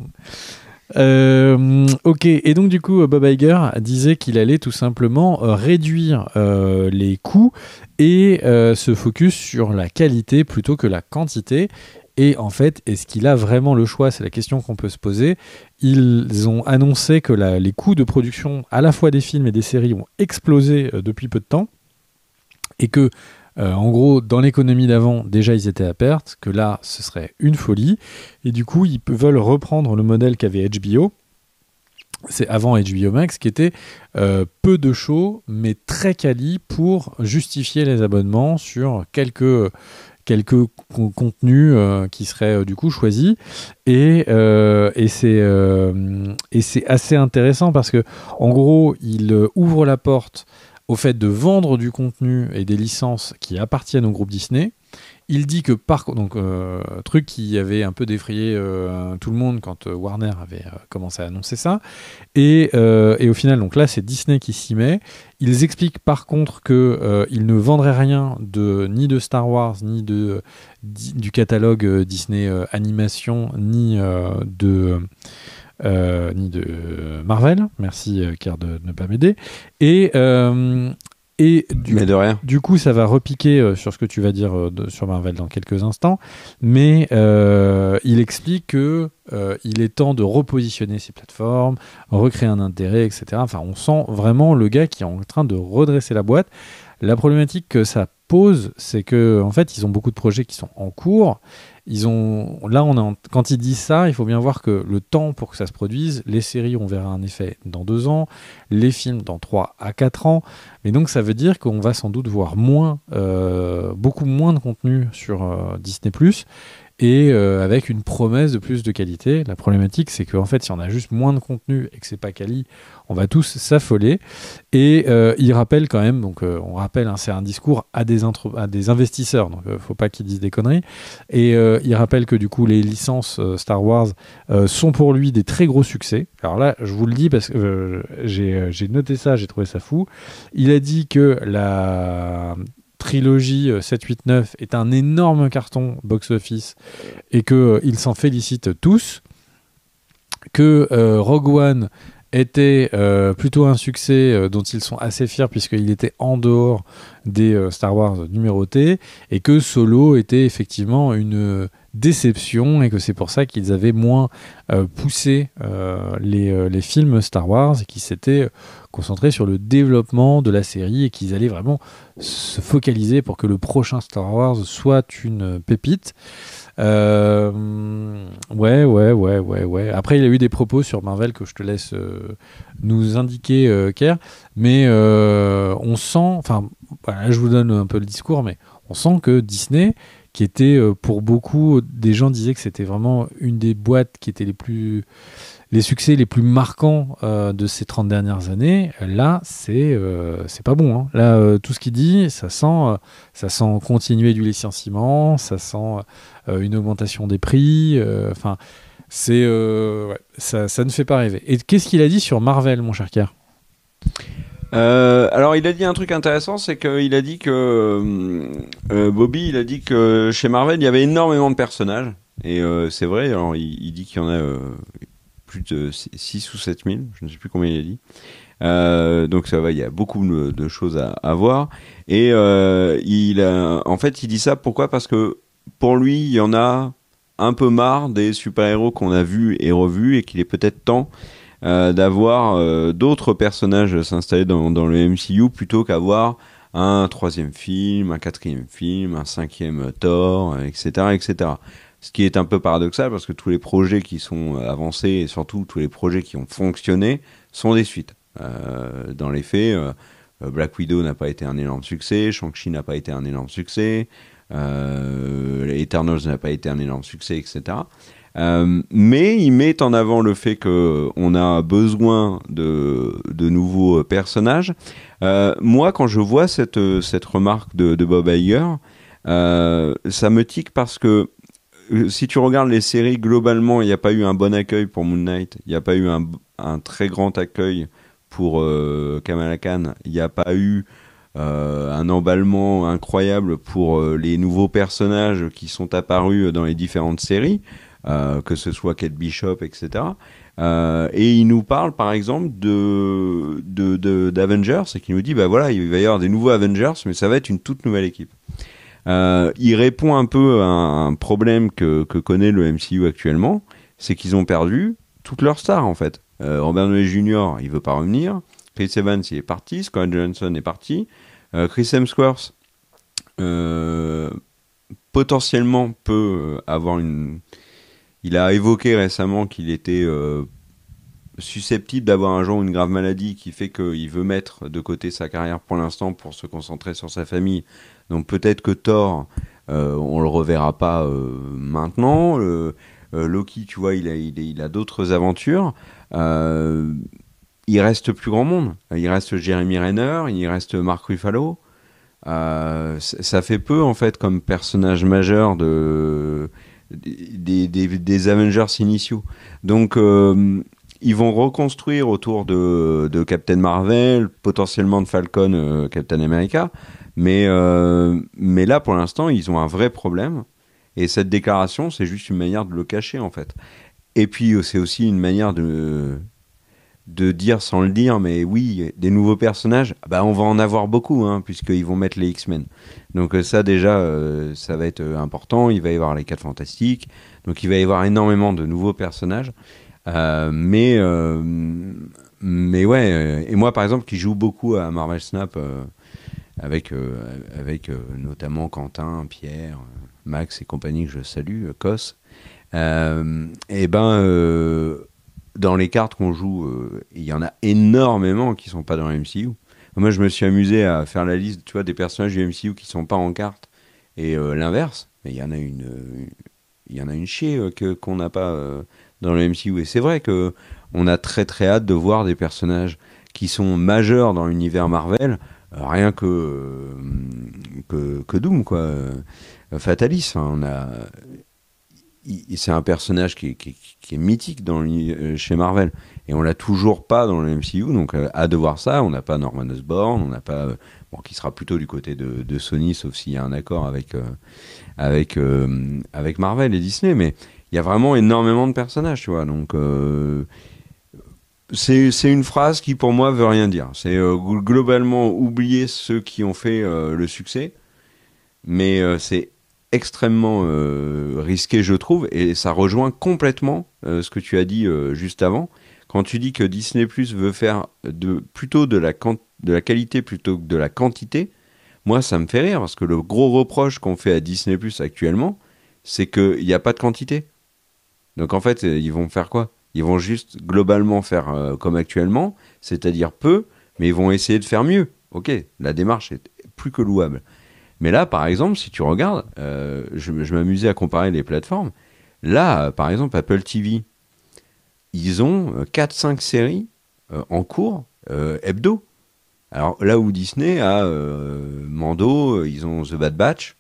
ok, et donc du coup, Bob Iger disait qu'il allait tout simplement réduire les coûts et se focus sur la qualité plutôt que la quantité. Et en fait, est-ce qu'il a vraiment le choix C'est la question qu'on peut se poser. Ils ont annoncé que les coûts de production à la fois des films et des séries ont explosé euh, depuis peu de temps. Et que, euh, en gros, dans l'économie d'avant, déjà ils étaient à perte, que là, ce serait une folie. Et du coup, ils veulent reprendre le modèle qu'avait HBO, c'est avant HBO Max, qui était euh, peu de show mais très quali pour justifier les abonnements sur quelques quelques contenus euh, qui seraient euh, du coup choisis. Et, euh, et c'est assez intéressant parce que en gros, il ouvre la porte au fait de vendre du contenu et des licences qui appartiennent au groupe Disney il dit que par donc euh, truc qui avait un peu défrayé euh, tout le monde quand euh, Warner avait commencé à annoncer ça, et, au final donc là c'est Disney qui s'y met. Ils expliquent par contre que ils ne vendraient rien de ni de Star Wars ni de du catalogue Disney animation ni de ni de Marvel. Merci, car de, ne pas m'aider. Et, et du, coup, ça va repiquer euh, sur ce que tu vas dire euh, sur Marvel dans quelques instants. Mais euh, il explique que il est temps de repositionner ces plateformes, recréer un intérêt, etc. Enfin, on sent vraiment le gars qui est en train de redresser la boîte. La problématique que ça pose, c'est que en fait, ils ont beaucoup de projets qui sont en cours ont, là, on quand ils disent ça, il faut bien voir que le temps pour que ça se produise, les séries, on verra un effet dans deux ans, les films dans trois à quatre ans. Mais donc, ça veut dire qu'on va sans doute voir moins, euh, beaucoup moins de contenu sur euh, Disney et euh, avec une promesse de plus de qualité. La problématique, c'est qu'en fait, si on a juste moins de contenu et que c'est pas quali, on va tous s'affoler. Et euh, il rappelle quand même, donc euh, on rappelle, hein, c'est un discours à des, à des investisseurs, donc ne faut pas qu'ils disent des conneries. Et il rappelle que du coup, les licences Star Wars sont pour lui des très gros succès. Alors là, je vous le dis parce que j'ai noté ça, j'ai trouvé ça fou. Il a dit que la trilogie 7, euh, 9 est un énorme carton box-office et qu'ils euh, s'en félicitent tous, que euh, Rogue One était euh, plutôt un succès euh, dont ils sont assez fiers puisqu'il était en dehors des euh, Star Wars numérotés et que Solo était effectivement une déception et que c'est pour ça qu'ils avaient moins poussé les, les, films Star Wars et qu'ils s'étaient concentrés sur le développement de la série et qu'ils allaient vraiment se focaliser pour que le prochain Star Wars soit une pépite. Euh, ouais, ouais, ouais, ouais, ouais. Après, il y a eu des propos sur Marvel que je te laisse euh, nous indiquer, euh, Mais euh, on sent, enfin, je vous donne un peu le discours, mais on sent que Disney, qui était pour beaucoup, des gens disaient que c'était vraiment une des boîtes qui était les plus les succès les plus marquants euh, de ces 30 dernières années, là, c'est euh, pas bon. Hein. Là, euh, tout ce qu'il dit, ça sent, ça sent continuer du licenciement, ça sent une augmentation des prix. Enfin, c'est ça, ne fait pas rêver. Et qu'est-ce qu'il a dit sur Marvel, mon cher Kerr alors il a dit un truc intéressant, c'est qu'il a dit que Bobby, il a dit que chez Marvel il y avait énormément de personnages et c'est vrai. Alors il dit qu'il y en a, plus de 6 ou 7 mille, je ne sais plus combien il a dit. Euh, donc ça va, il y a beaucoup de, choses à, voir. Et euh, il en fait, il dit ça pourquoi Parce que pour lui, il y en a un peu marre des super-héros qu'on a vus et revus et qu'il est peut-être temps euh, d'avoir d'autres personnages s'installer dans, dans, le MCU plutôt qu'avoir un troisième film, un quatrième film, un cinquième Thor, etc., etc. Ce qui est un peu paradoxal parce que tous les projets qui sont euh, avancés et surtout tous les projets qui ont fonctionné sont des suites. Euh, dans les faits, euh, Black Widow n'a pas été un énorme succès, Shang-Chi n'a pas été un énorme succès, Eternals n'a pas été un énorme succès, etc. mais il met en avant le fait qu'on a besoin de, nouveaux personnages. moi, quand je vois cette, cette remarque de, Bob Iger, ça me tique parce que euh, si tu regardes les séries, globalement, il n'y a pas eu un bon accueil pour Moon Knight. Il n'y a pas eu un, très grand accueil pour euh, Kamala Khan. Il n'y a pas eu euh, un emballement incroyable pour les nouveaux personnages qui sont apparus dans les différentes séries, que ce soit Kate Bishop, etc. et il nous parle par exemple de d'Avengers de, et qui nous dit bah voilà il va y avoir des nouveaux Avengers mais ça va être une toute nouvelle équipe. Euh, il répond un peu à un problème que, connaît le MCU actuellement, c'est qu'ils ont perdu toutes leurs stars en fait. Euh, Robert Downey Jr. il veut pas revenir, Chris Evans il est parti, Scott Johnson est parti, euh, Chris Hemsworth potentiellement peut avoir une. Il a évoqué récemment qu'il était susceptible d'avoir un jour une grave maladie qui fait qu'il veut mettre de côté sa carrière pour l'instant pour se concentrer sur sa famille. Donc peut-être que Thor, euh, on le reverra pas euh, maintenant. Euh, Loki, tu vois, il a, d'autres aventures. il reste plus grand monde. Il reste Jeremy Renner, il reste Mark Ruffalo. ça fait peu en fait comme personnage majeur de des, des, des Avengers initiaux. Donc ils vont reconstruire autour de, Captain Marvel, potentiellement de Falcon, euh, Captain America. Mais, euh, mais là, pour l'instant, ils ont un vrai problème. Et cette déclaration, c'est juste une manière de le cacher, en fait. Et puis, euh, c'est aussi une manière de, de dire sans le dire, mais oui, des nouveaux personnages, ah bah, on va en avoir beaucoup, hein, puisqu'ils vont mettre les X-Men. Donc ça déjà, ça va être important, il va y avoir les 4 Fantastiques, donc il va y avoir énormément de nouveaux personnages. Euh, mais euh, mais ouais. Euh, et moi, par exemple, qui joue beaucoup à Marvel Snap avec avec notamment Quentin, Pierre, Max et compagnie que je salue, Cos. et ben dans les cartes qu'on joue, il y en a énormément qui sont pas dans MCU. Moi, je me suis amusé à faire la liste, tu vois, des personnages du MCU qui sont pas en carte et l'inverse. Mais il y en a une, il y en a une chier que qu'on n'a pas dans le MCU. Et c'est vrai que on a très très hâte de voir des personnages qui sont majeurs dans l'univers Marvel, euh, rien euh, que, que, Doom, quoi. Euh, Fatalis, hein, on a. C'est un personnage qui, est mythique dans chez Marvel. Et on l'a toujours pas dans le MCU, donc à voir ça, on n'a pas Norman Osborn, on n'a pas. Bon, qui sera plutôt du côté de, Sony, sauf s'il y a un accord avec, avec, avec Marvel et Disney, mais il y a vraiment énormément de personnages, tu vois. Donc, euh, c'est une phrase qui, pour moi, veut rien dire. C'est euh, globalement oublier ceux qui ont fait euh, le succès, mais c'est extrêmement risqué, je trouve, et ça rejoint complètement ce que tu as dit juste avant. Quand tu dis que Disney Plus veut faire de, plutôt de la, de la qualité plutôt que de la quantité, moi, ça me fait rire parce que le gros reproche qu'on fait à Disney Plus actuellement, c'est qu'il n'y a pas de quantité. Donc en fait, ils vont faire quoi Ils vont juste globalement faire euh, comme actuellement, c'est-à-dire peu, mais ils vont essayer de faire mieux. Ok, la démarche est plus que louable. Mais là, par exemple, si tu regardes, euh, je, m'amusais à comparer les plateformes. Là, par exemple, Apple TV, ils ont 4-5 euh, séries en cours hebdo. Alors là où Disney a Mando, ils ont The Bad Batch,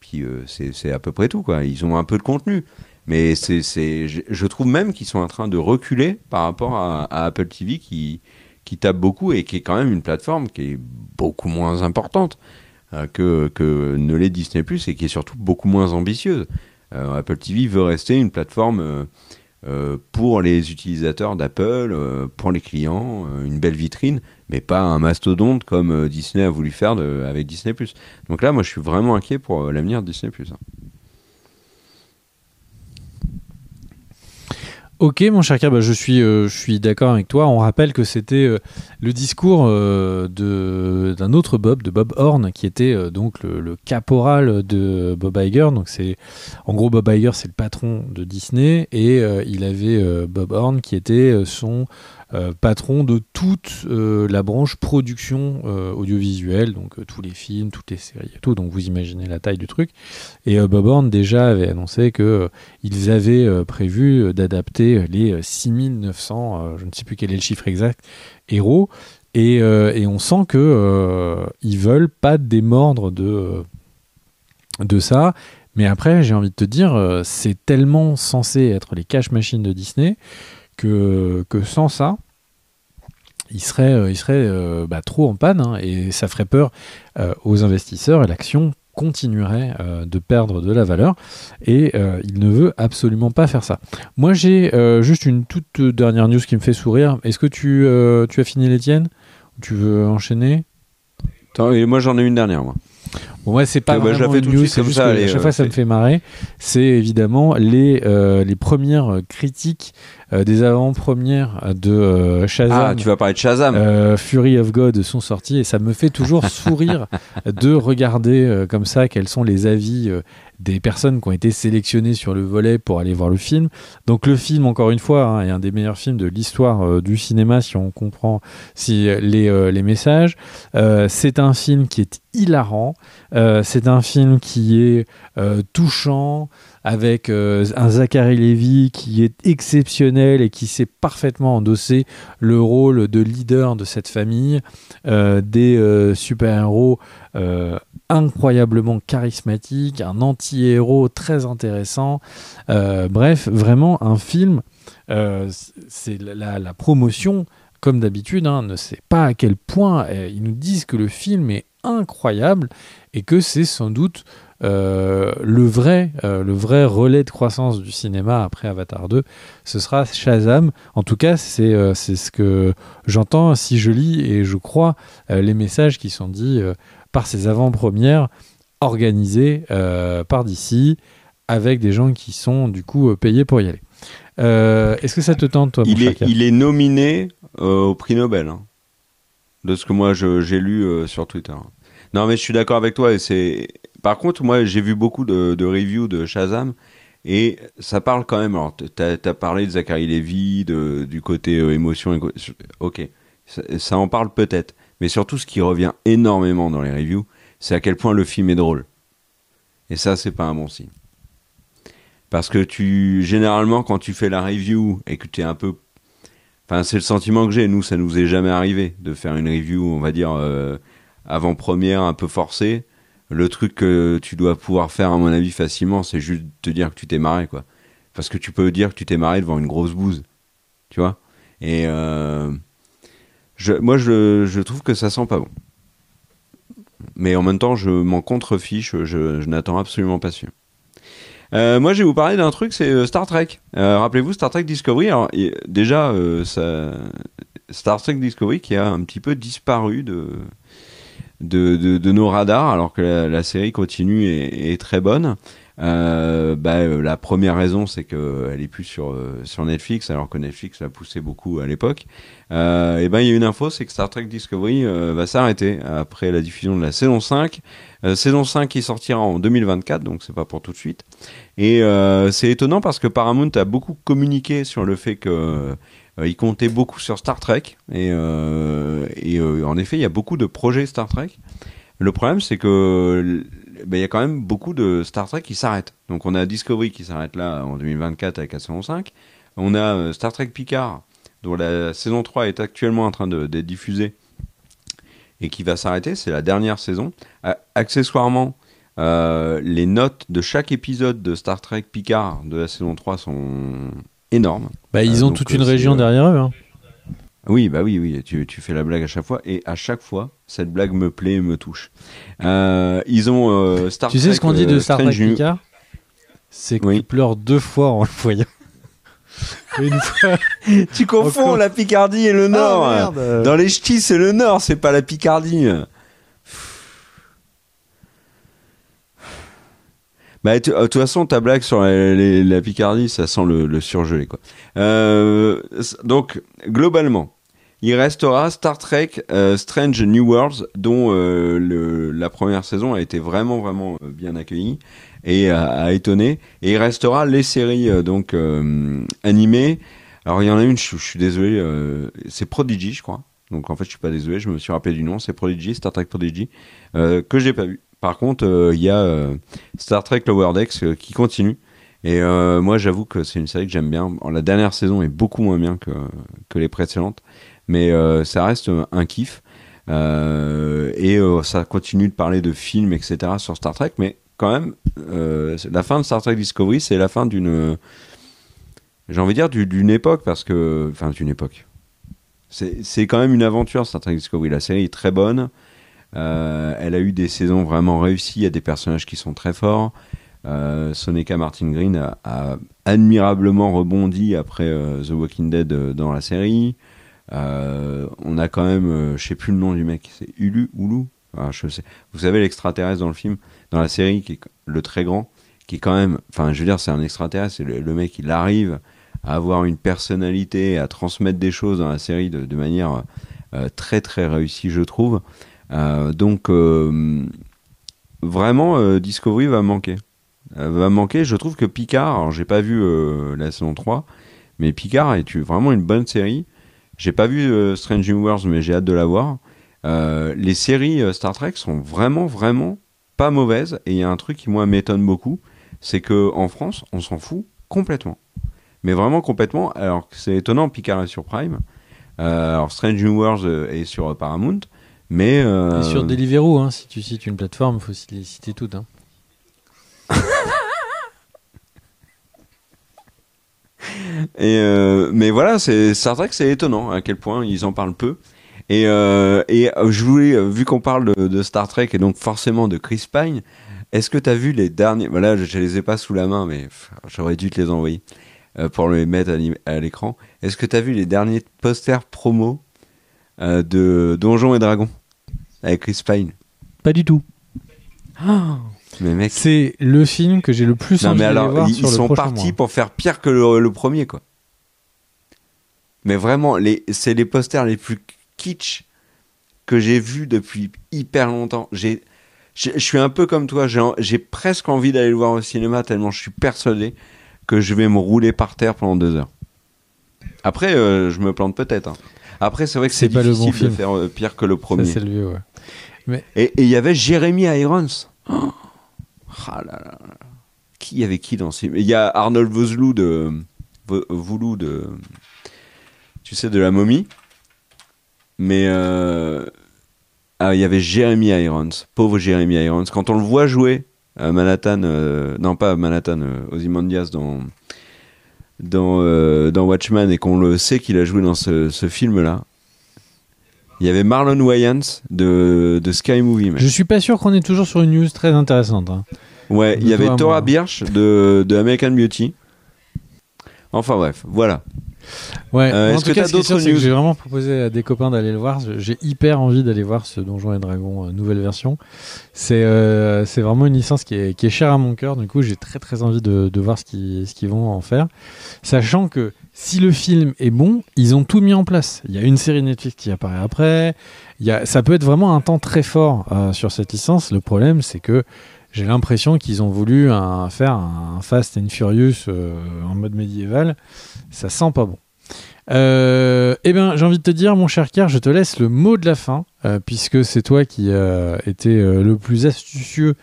puis c'est à peu près tout. Quoi. Ils ont un peu de contenu. Mais c'est, je trouve même qu'ils sont en train de reculer par rapport à, Apple TV qui, qui tape beaucoup et qui est quand même une plateforme qui est beaucoup moins importante euh, que, ne l'est Disney ⁇ et qui est surtout beaucoup moins ambitieuse. Euh, Apple TV veut rester une plateforme euh, pour les utilisateurs d'Apple, pour les clients, une belle vitrine, mais pas un mastodonte comme Disney a voulu faire avec Disney ⁇ Plus. Donc là, moi, je suis vraiment inquiet pour l'avenir de Disney ⁇ hein. Ok, mon cher Kerb, bah, je suis, euh, suis d'accord avec toi. On rappelle que c'était euh, le discours euh, d'un autre Bob, de Bob Horn, qui était donc le, le, caporal de Bob Iger. Donc c'est, en gros, Bob Iger, c'est le patron de Disney, et il avait Bob Horn qui était son euh, patron de toute euh, la branche production euh, audiovisuelle, donc tous les films, toutes les séries et tout. Donc vous imaginez la taille du truc. Et Bob Horn déjà avait annoncé que ils avaient prévu d'adapter les 6900, je ne sais plus quel est le chiffre exact, héros. Et, on sent que ils veulent pas démordre de de ça. Mais après, j'ai envie de te dire, c'est tellement censé être les cash machines de Disney que, que sans ça, il serait, euh, il serait euh, bah, trop en panne hein, et ça ferait peur euh, aux investisseurs et l'action continuerait de perdre de la valeur et il ne veut absolument pas faire ça. Moi j'ai juste une toute dernière news qui me fait sourire. Est-ce que tu, tu as fini les tiennes Tu veux enchaîner et moi j'en ai une dernière moi. c'est pas ah, bah, vraiment une news, c'est ça, à chaque fois, ça me fait marrer. C'est évidemment les, les premières critiques euh, des avant-premières de euh, Shazam. Ah, tu vas parler de Shazam. Euh, Fury of God sont sortis et ça me fait toujours (laughs) sourire de regarder comme ça quels sont les avis des personnes qui ont été sélectionnées sur le volet pour aller voir le film. Donc le film, encore une fois, hein, est un des meilleurs films de l'histoire du cinéma si on comprend si, les, les messages. c'est un film qui est hilarant, c'est un film qui est touchant, avec euh, un Zachary Levy qui est exceptionnel et qui sait parfaitement endosser le rôle de leader de cette famille, euh, des euh, super-héros incroyablement charismatiques, un anti-héros très intéressant. bref, vraiment un film, c'est la, promotion. Comme d'habitude, hein, ne sait pas à quel point ils nous disent que le film est incroyable et que c'est sans doute euh, le, vrai, euh, le vrai relais de croissance du cinéma après Avatar 2, ce sera Shazam. En tout cas, euh, c'est ce que j'entends si je lis et je crois les messages qui sont dits par ces avant-premières organisées par DC avec des gens qui sont du coup payés pour y aller. Est-ce que ça te tente, toi, il, est, il est nominé au prix Nobel, hein, de ce que moi j'ai lu sur Twitter. Non, mais je suis d'accord avec toi. Et c'est. Par contre, moi, j'ai vu beaucoup de, reviews de Shazam. Et ça parle quand même. Alors, t'as as parlé de Zachary Levy, du côté euh, émotion. Ok, ça, en parle peut-être. Mais surtout, ce qui revient énormément dans les reviews, c'est à quel point le film est drôle. Et ça, c'est pas un bon signe. Parce que tu, généralement, quand tu fais la review et que tu es un peu. Enfin, c'est le sentiment que j'ai. Nous, ça nous est jamais arrivé de faire une review, on va dire, euh, avant-première un peu forcée. Le truc que tu dois pouvoir faire, à mon avis, facilement, c'est juste te dire que tu t'es marré, quoi. Parce que tu peux dire que tu t'es marré devant une grosse bouse, tu vois. Et euh, je, moi, je, trouve que ça sent pas bon. Mais en même temps, je m'en contrefiche, je, je n'attends absolument pas sûr. Euh, moi, je vais vous parler d'un truc, c'est euh, Star Trek. Rappelez-vous Star Trek Discovery. déjà, Star Trek Discovery qui a un petit peu disparu de, de, nos radars, alors que la, série continue et est très bonne. Euh, bah, euh, la première raison, c'est qu'elle est plus sur, euh, sur Netflix, alors que Netflix l'a poussé beaucoup à l'époque. et ben, il y a une info, c'est que Star Trek Discovery va s'arrêter après la diffusion de la saison 5. saison 5 qui sortira en 2024, donc c'est pas pour tout de suite. Et c'est étonnant parce que Paramount a beaucoup communiqué sur le fait que euh, il comptait beaucoup sur Star Trek, et, euh, euh, en effet, il y a beaucoup de projets Star Trek. Le problème, c'est que ben, il y a quand même beaucoup de Star Trek qui s'arrêtent. Donc on a Discovery qui s'arrête là en 2024 avec la saison 5. On a Star Trek Picard, dont la saison 3 est actuellement en train d'être diffusée et qui va s'arrêter. C'est la dernière saison. Accessoirement, les notes de chaque épisode de Star Trek Picard de la saison 3 sont énorme. Bah, ils euh, ont toute euh, une région euh, derrière eux. Hein. Oui, bah oui, oui, tu, tu, fais la blague à chaque fois, et à chaque fois, cette blague me plaît et me touche. ils ont Tu sais ce qu'on dit de Star Trek Picard C'est qu'il oui. deux fois en le voyant. (laughs) Une fois. tu confonds la Picardie et le ah, Nord. Dans les ch'tis, c'est le Nord, c'est pas la Picardie. Bah, euh, de toute façon, ta blague sur la, Picardie, ça sent le, le surgelé, quoi. Euh, donc, globalement, il restera Star Trek euh, Strange New Worlds, dont euh, le, la première saison a été vraiment, vraiment bien accueillie et a, étonné. Et il restera les séries donc animées. Alors, il y en a une, je, je suis désolé, c'est Prodigy, je crois. Donc, en fait, je suis pas désolé, je me suis rappelé du nom, c'est Prodigy, Star Trek Prodigy, que j'ai pas vu par contre, euh, il y a euh, Star Trek Lower Decks euh, qui continue. Et moi, j'avoue que c'est une série que j'aime bien. La dernière saison est beaucoup moins bien que, les précédentes, mais ça reste un kiff. et ça continue de parler de films, etc. sur Star Trek, mais quand même, la fin de Star Trek Discovery, c'est la fin d'une. J'ai envie de dire d'une époque, parce que. Enfin, d'une époque. C'est quand même une aventure, Star Trek Discovery. La série est très bonne. Euh, elle a eu des saisons vraiment réussies, il y a des personnages qui sont très forts. Euh, Martin Green a, admirablement rebondi après euh, The Walking Dead euh, dans la série. on a quand même, je sais plus le nom du mec, c'est Ulu, Ulu ah, je sais. Vous savez l'extraterrestre dans le film, dans la série, qui est le très grand, qui est quand même, enfin je veux dire c'est un extraterrestre, le, le mec il arrive à avoir une personnalité, à transmettre des choses dans la série de, manière très très réussie, je trouve. Euh, donc euh, vraiment, euh, Discovery va manquer. va manquer. Je trouve que Picard, j'ai pas vu la saison 3, mais Picard est vraiment une bonne série. J'ai pas vu Strange New Worlds, mais j'ai hâte de la voir. les séries Star Trek sont vraiment, vraiment pas mauvaises. Et il y a un truc qui, moi, m'étonne beaucoup, c'est que en France, on s'en fout complètement. Mais vraiment complètement. Alors que c'est étonnant, Picard est sur Prime. alors Strange New Worlds est sur Paramount. Mais euh, sur Deliveroo, hein, si tu cites une plateforme, il faut les citer toutes. Hein. (laughs) Et euh, mais voilà, c'est Star Trek, c'est étonnant à quel point ils en parlent peu. Et, euh, je voulais, vu qu'on parle de, Star Trek et donc forcément de Chris Pine, est-ce que tu as vu les derniers Voilà, bah je les ai pas sous la main, mais j'aurais dû te les envoyer pour les mettre à l'écran. Est-ce que tu as vu les derniers posters promo de Donjons et Dragons avec Chris Pine. Pas du tout. (gasps) c'est le film que j'ai le plus envie de voir ils, sont partis pour faire pire que le, premier quoi. Mais vraiment, c'est les posters les plus kitsch que j'ai vus depuis hyper longtemps. J'ai, je suis un peu comme toi, j'ai, presque envie d'aller le voir au cinéma tellement je suis persuadé que je vais me rouler par terre pendant deux heures. Après, euh, je me plante peut-être. Hein. Après, c'est vrai que c'est, pas difficile le de faire euh, pire que le premier. c'est le vieux, ouais. Et il y avait Jeremy Irons. (gasps) Ah il Qui y avait qui dans ces. Il y a Arnold Vosloo de. Voulou de. Tu sais, de la momie. Mais. Euh, ah, il y avait Jeremy Irons. Pauvre Jeremy Irons. Quand on le voit jouer à Manhattan. Euh, non, pas à Manhattan, aux euh, Ozymandias dans. Dans, dans Watchmen et qu'on le sait qu'il a joué dans ce film-là, il y avait Marlon Wayans de, Sky Movie. Je suis pas sûr qu'on est toujours sur une news très intéressante. Hein. Ouais, il y avait Thora Birch de, de American Beauty. Enfin bref, voilà. Ouais. Euh, en tout cas, J'ai vraiment proposé à des copains d'aller le voir. J'ai hyper envie d'aller voir ce Donjon et Dragon euh, nouvelle version. C'est euh, c'est vraiment une licence qui est, qui est chère à mon cœur. Du coup, j'ai très très envie de, de voir ce qu'ils ce qu'ils vont en faire. Sachant que si le film est bon, ils ont tout mis en place. Il y a une série Netflix qui apparaît après. Il y a, ça peut être vraiment un temps très fort sur cette licence. Le problème, c'est que j'ai l'impression qu'ils ont voulu faire un Fast and Furious euh, en mode médiéval. Ça sent pas bon. Euh, eh bien, j'ai envie de te dire, mon cher Car, je te laisse le mot de la fin, euh, puisque c'est toi qui étais le plus astucieux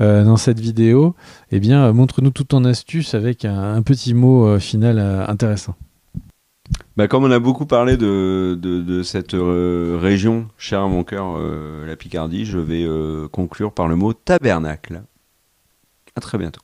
dans cette vidéo. Eh bien, montre-nous toute ton astuce avec un petit mot final intéressant. Bah, comme on a beaucoup parlé de, cette euh, région chère à mon cœur, euh, la Picardie, je vais euh, conclure par le mot tabernacle. À très bientôt.